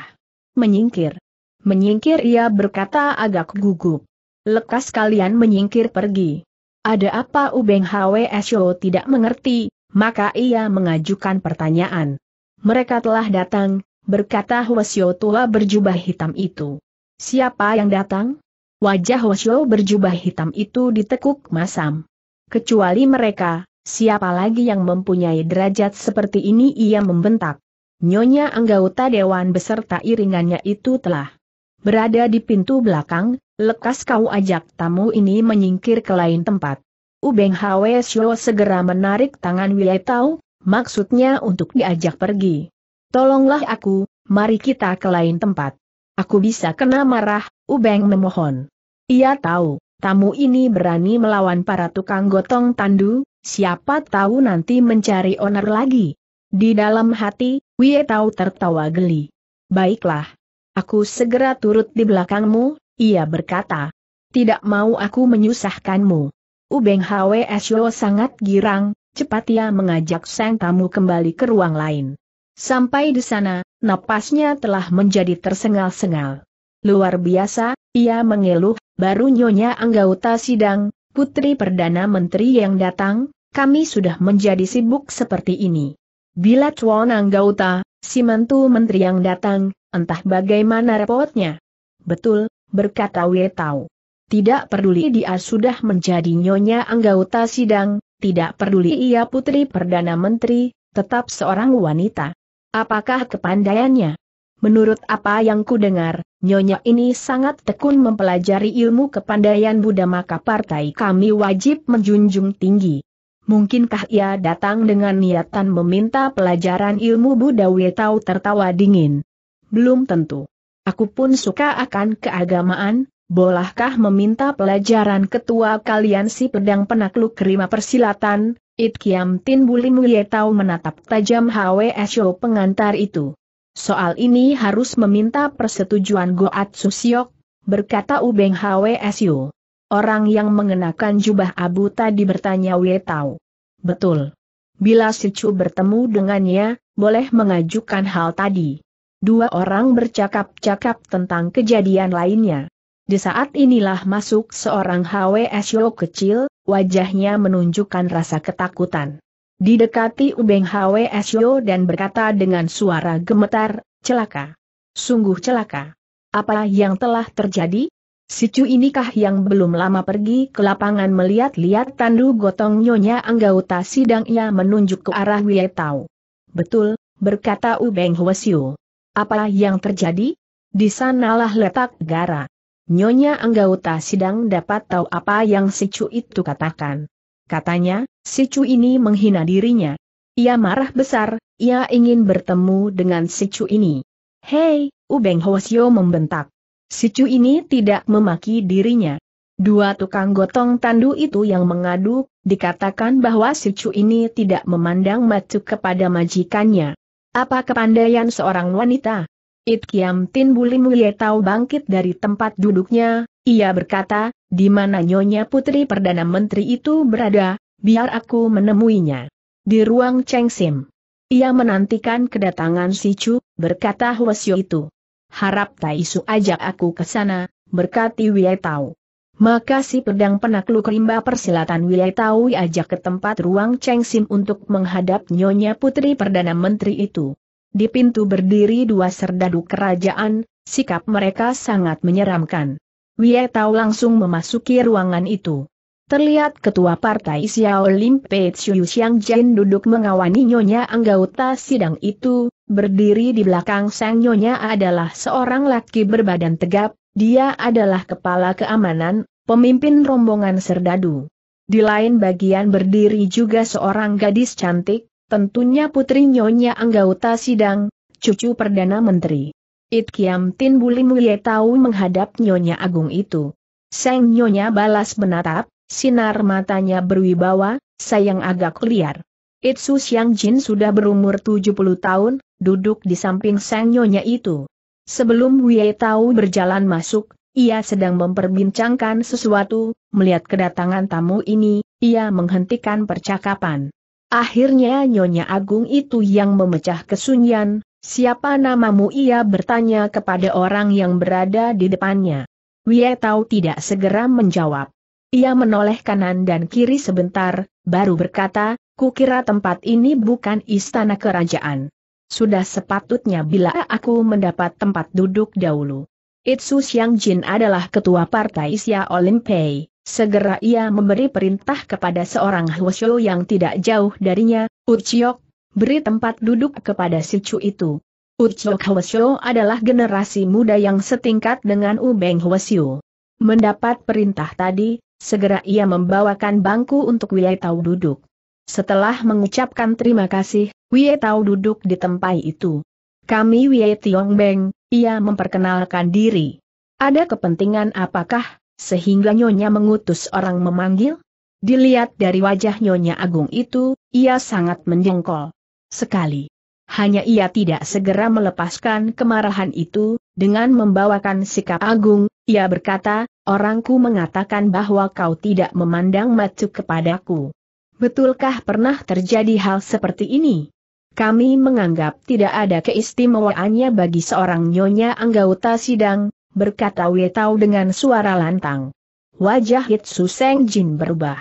Menyingkir. Menyingkir ia berkata agak gugup. Lekas kalian menyingkir pergi. Ada apa Ubeng Hwe Asio tidak mengerti, maka ia mengajukan pertanyaan mereka telah datang, berkata Hwasyo tua berjubah hitam itu. Siapa yang datang? Wajah Hwasyo berjubah hitam itu ditekuk masam. Kecuali mereka, siapa lagi yang mempunyai derajat seperti ini ia membentak. Nyonya anggota Dewan beserta iringannya itu telah berada di pintu belakang, lekas kau ajak tamu ini menyingkir ke lain tempat. Ubeng Hwe segera menarik tangan Wiletau, maksudnya untuk diajak pergi. Tolonglah aku, mari kita ke lain tempat. Aku bisa kena marah, Ubeng memohon. Ia tahu, tamu ini berani melawan para tukang gotong tandu, siapa tahu nanti mencari onar lagi. Di dalam hati, Wie Tau tertawa geli. Baiklah. Aku segera turut di belakangmu, ia berkata. Tidak mau aku menyusahkanmu. Ubeng Hwe Syo sangat girang, cepat ia mengajak sang tamu kembali ke ruang lain. Sampai di sana, napasnya telah menjadi tersengal-sengal. Luar biasa, ia mengeluh, baru Nyonya Anggauta sidang, putri Perdana Menteri yang datang, kami sudah menjadi sibuk seperti ini. Bila Chuan Anggauta, si mantu menteri yang datang, entah bagaimana repotnya. Betul, berkata Wei Tau. Tidak peduli dia sudah menjadi Nyonya Anggauta sidang, tidak peduli ia putri Perdana Menteri, tetap seorang wanita. Apakah kepandaiannya? Menurut apa yang kudengar, Nyonya ini sangat tekun mempelajari ilmu kepandaian Buddha maka partai kami wajib menjunjung tinggi. Mungkinkah ia datang dengan niatan meminta pelajaran ilmu Buddha Wetau tertawa dingin? Belum tentu. Aku pun suka akan keagamaan, bolahkah meminta pelajaran ketua kalian si pedang penakluk kerima persilatan, It Kiam Tin Buli Mulyetau menatap tajam Hwe Esho pengantar itu. Soal ini harus meminta persetujuan Goat Susiok, berkata Ubeng Hwe Esho. Orang yang mengenakan jubah abu tadi bertanya Wietau. Betul. Bila si bertemu dengannya, boleh mengajukan hal tadi. Dua orang bercakap-cakap tentang kejadian lainnya. Di saat inilah masuk seorang HWSO kecil, wajahnya menunjukkan rasa ketakutan. Didekati Ubeng HWSO dan berkata dengan suara gemetar, celaka. Sungguh celaka. Apa yang telah terjadi? Si Cu inikah yang belum lama pergi ke lapangan melihat-lihat tandu gotong nyonya anggota sidang ia menunjuk ke arah Wietau. Betul, berkata Ubeng Hwasio. Apa yang terjadi? Di sanalah letak gara. Nyonya Anggauta Sidang dapat tahu apa yang si Cu itu katakan. Katanya, si Cu ini menghina dirinya. Ia marah besar, ia ingin bertemu dengan si Cu ini. Hei, Ubeng Hosio membentak. Si Cu ini tidak memaki dirinya. Dua tukang gotong tandu itu yang mengadu, dikatakan bahwa si Cu ini tidak memandang macu kepada majikannya. Apa kepandaian seorang wanita? It Kiam Tin Buli Muye tahu bangkit dari tempat duduknya, ia berkata, di mana Nyonya Putri Perdana Menteri itu berada, biar aku menemuinya. Di ruang Cheng Sim. Ia menantikan kedatangan si Chu, berkata Hwasyo itu. Harap Tai Su ajak aku ke sana, berkati Wie Tau. Maka si pedang penakluk rimba persilatan Wiletawi ajak ke tempat ruang Cheng Sim untuk menghadap Nyonya Putri Perdana Menteri itu. Di pintu berdiri dua serdadu kerajaan, sikap mereka sangat menyeramkan. Wie Tao langsung memasuki ruangan itu. Terlihat ketua partai Xiao Lim Pei Xiu Xiang Jin duduk mengawani nyonya anggota sidang itu, berdiri di belakang sang nyonya adalah seorang laki berbadan tegap, dia adalah kepala keamanan, pemimpin rombongan serdadu. Di lain bagian berdiri juga seorang gadis cantik, Tentunya putri Nyonya Anggauta Sidang, cucu Perdana Menteri. It Kiam Tin Mulia tahu menghadap Nyonya Agung itu. Seng Nyonya balas menatap, sinar matanya berwibawa, sayang agak liar. It Su Siang Jin sudah berumur 70 tahun, duduk di samping Seng Nyonya itu. Sebelum Wei Tau berjalan masuk, ia sedang memperbincangkan sesuatu, melihat kedatangan tamu ini, ia menghentikan percakapan. Akhirnya Nyonya Agung itu yang memecah kesunyian, siapa namamu ia bertanya kepada orang yang berada di depannya. Wie Tau tidak segera menjawab. Ia menoleh kanan dan kiri sebentar, baru berkata, kukira tempat ini bukan istana kerajaan. Sudah sepatutnya bila aku mendapat tempat duduk dahulu. Itsu Xiang Jin adalah ketua partai Xia Olimpei. Segera ia memberi perintah kepada seorang Hwasyo yang tidak jauh darinya, Uchiok, beri tempat duduk kepada si Chu itu. Uchiok Hwasyo adalah generasi muda yang setingkat dengan Ubeng Hwasyo. Mendapat perintah tadi, segera ia membawakan bangku untuk Wietau duduk. Setelah mengucapkan terima kasih, Wietau duduk di tempat itu. Kami Tiong Beng, ia memperkenalkan diri. Ada kepentingan apakah sehingga Nyonya mengutus orang memanggil? Dilihat dari wajah Nyonya Agung itu, ia sangat mendengkol. Sekali. Hanya ia tidak segera melepaskan kemarahan itu, dengan membawakan sikap agung, ia berkata, orangku mengatakan bahwa kau tidak memandang macu kepadaku. Betulkah pernah terjadi hal seperti ini? Kami menganggap tidak ada keistimewaannya bagi seorang nyonya anggota sidang, berkata Wetau dengan suara lantang. Wajah Hitsu Seng Jin berubah.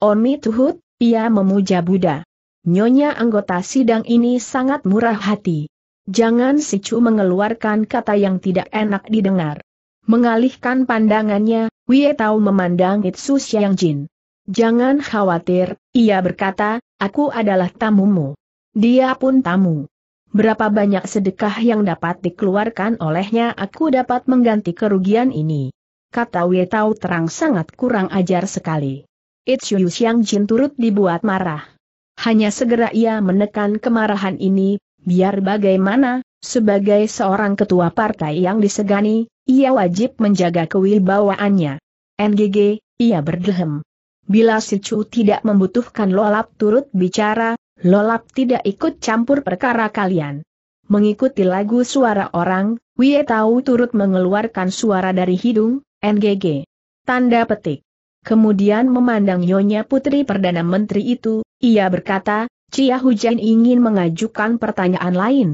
Oni Tuhut, ia memuja Buddha. Nyonya anggota sidang ini sangat murah hati. Jangan Chu mengeluarkan kata yang tidak enak didengar. Mengalihkan pandangannya, Wietau memandang Hitsu Seng Jin. Jangan khawatir, ia berkata, aku adalah tamumu. Dia pun tamu berapa banyak sedekah yang dapat dikeluarkan olehnya aku dapat mengganti kerugian ini. Kata Wei terang sangat kurang ajar sekali. Itsuyu Xiang Jin turut dibuat marah. Hanya segera ia menekan kemarahan ini, biar bagaimana, sebagai seorang ketua partai yang disegani, ia wajib menjaga kewibawaannya. NGG, ia berdehem. Bila si Chu tidak membutuhkan lolap turut bicara, Lolap tidak ikut campur perkara kalian. Mengikuti lagu suara orang, Wie Tau turut mengeluarkan suara dari hidung, NGG. Tanda petik. Kemudian memandang Nyonya Putri Perdana Menteri itu, ia berkata, Cia Hujan ingin mengajukan pertanyaan lain.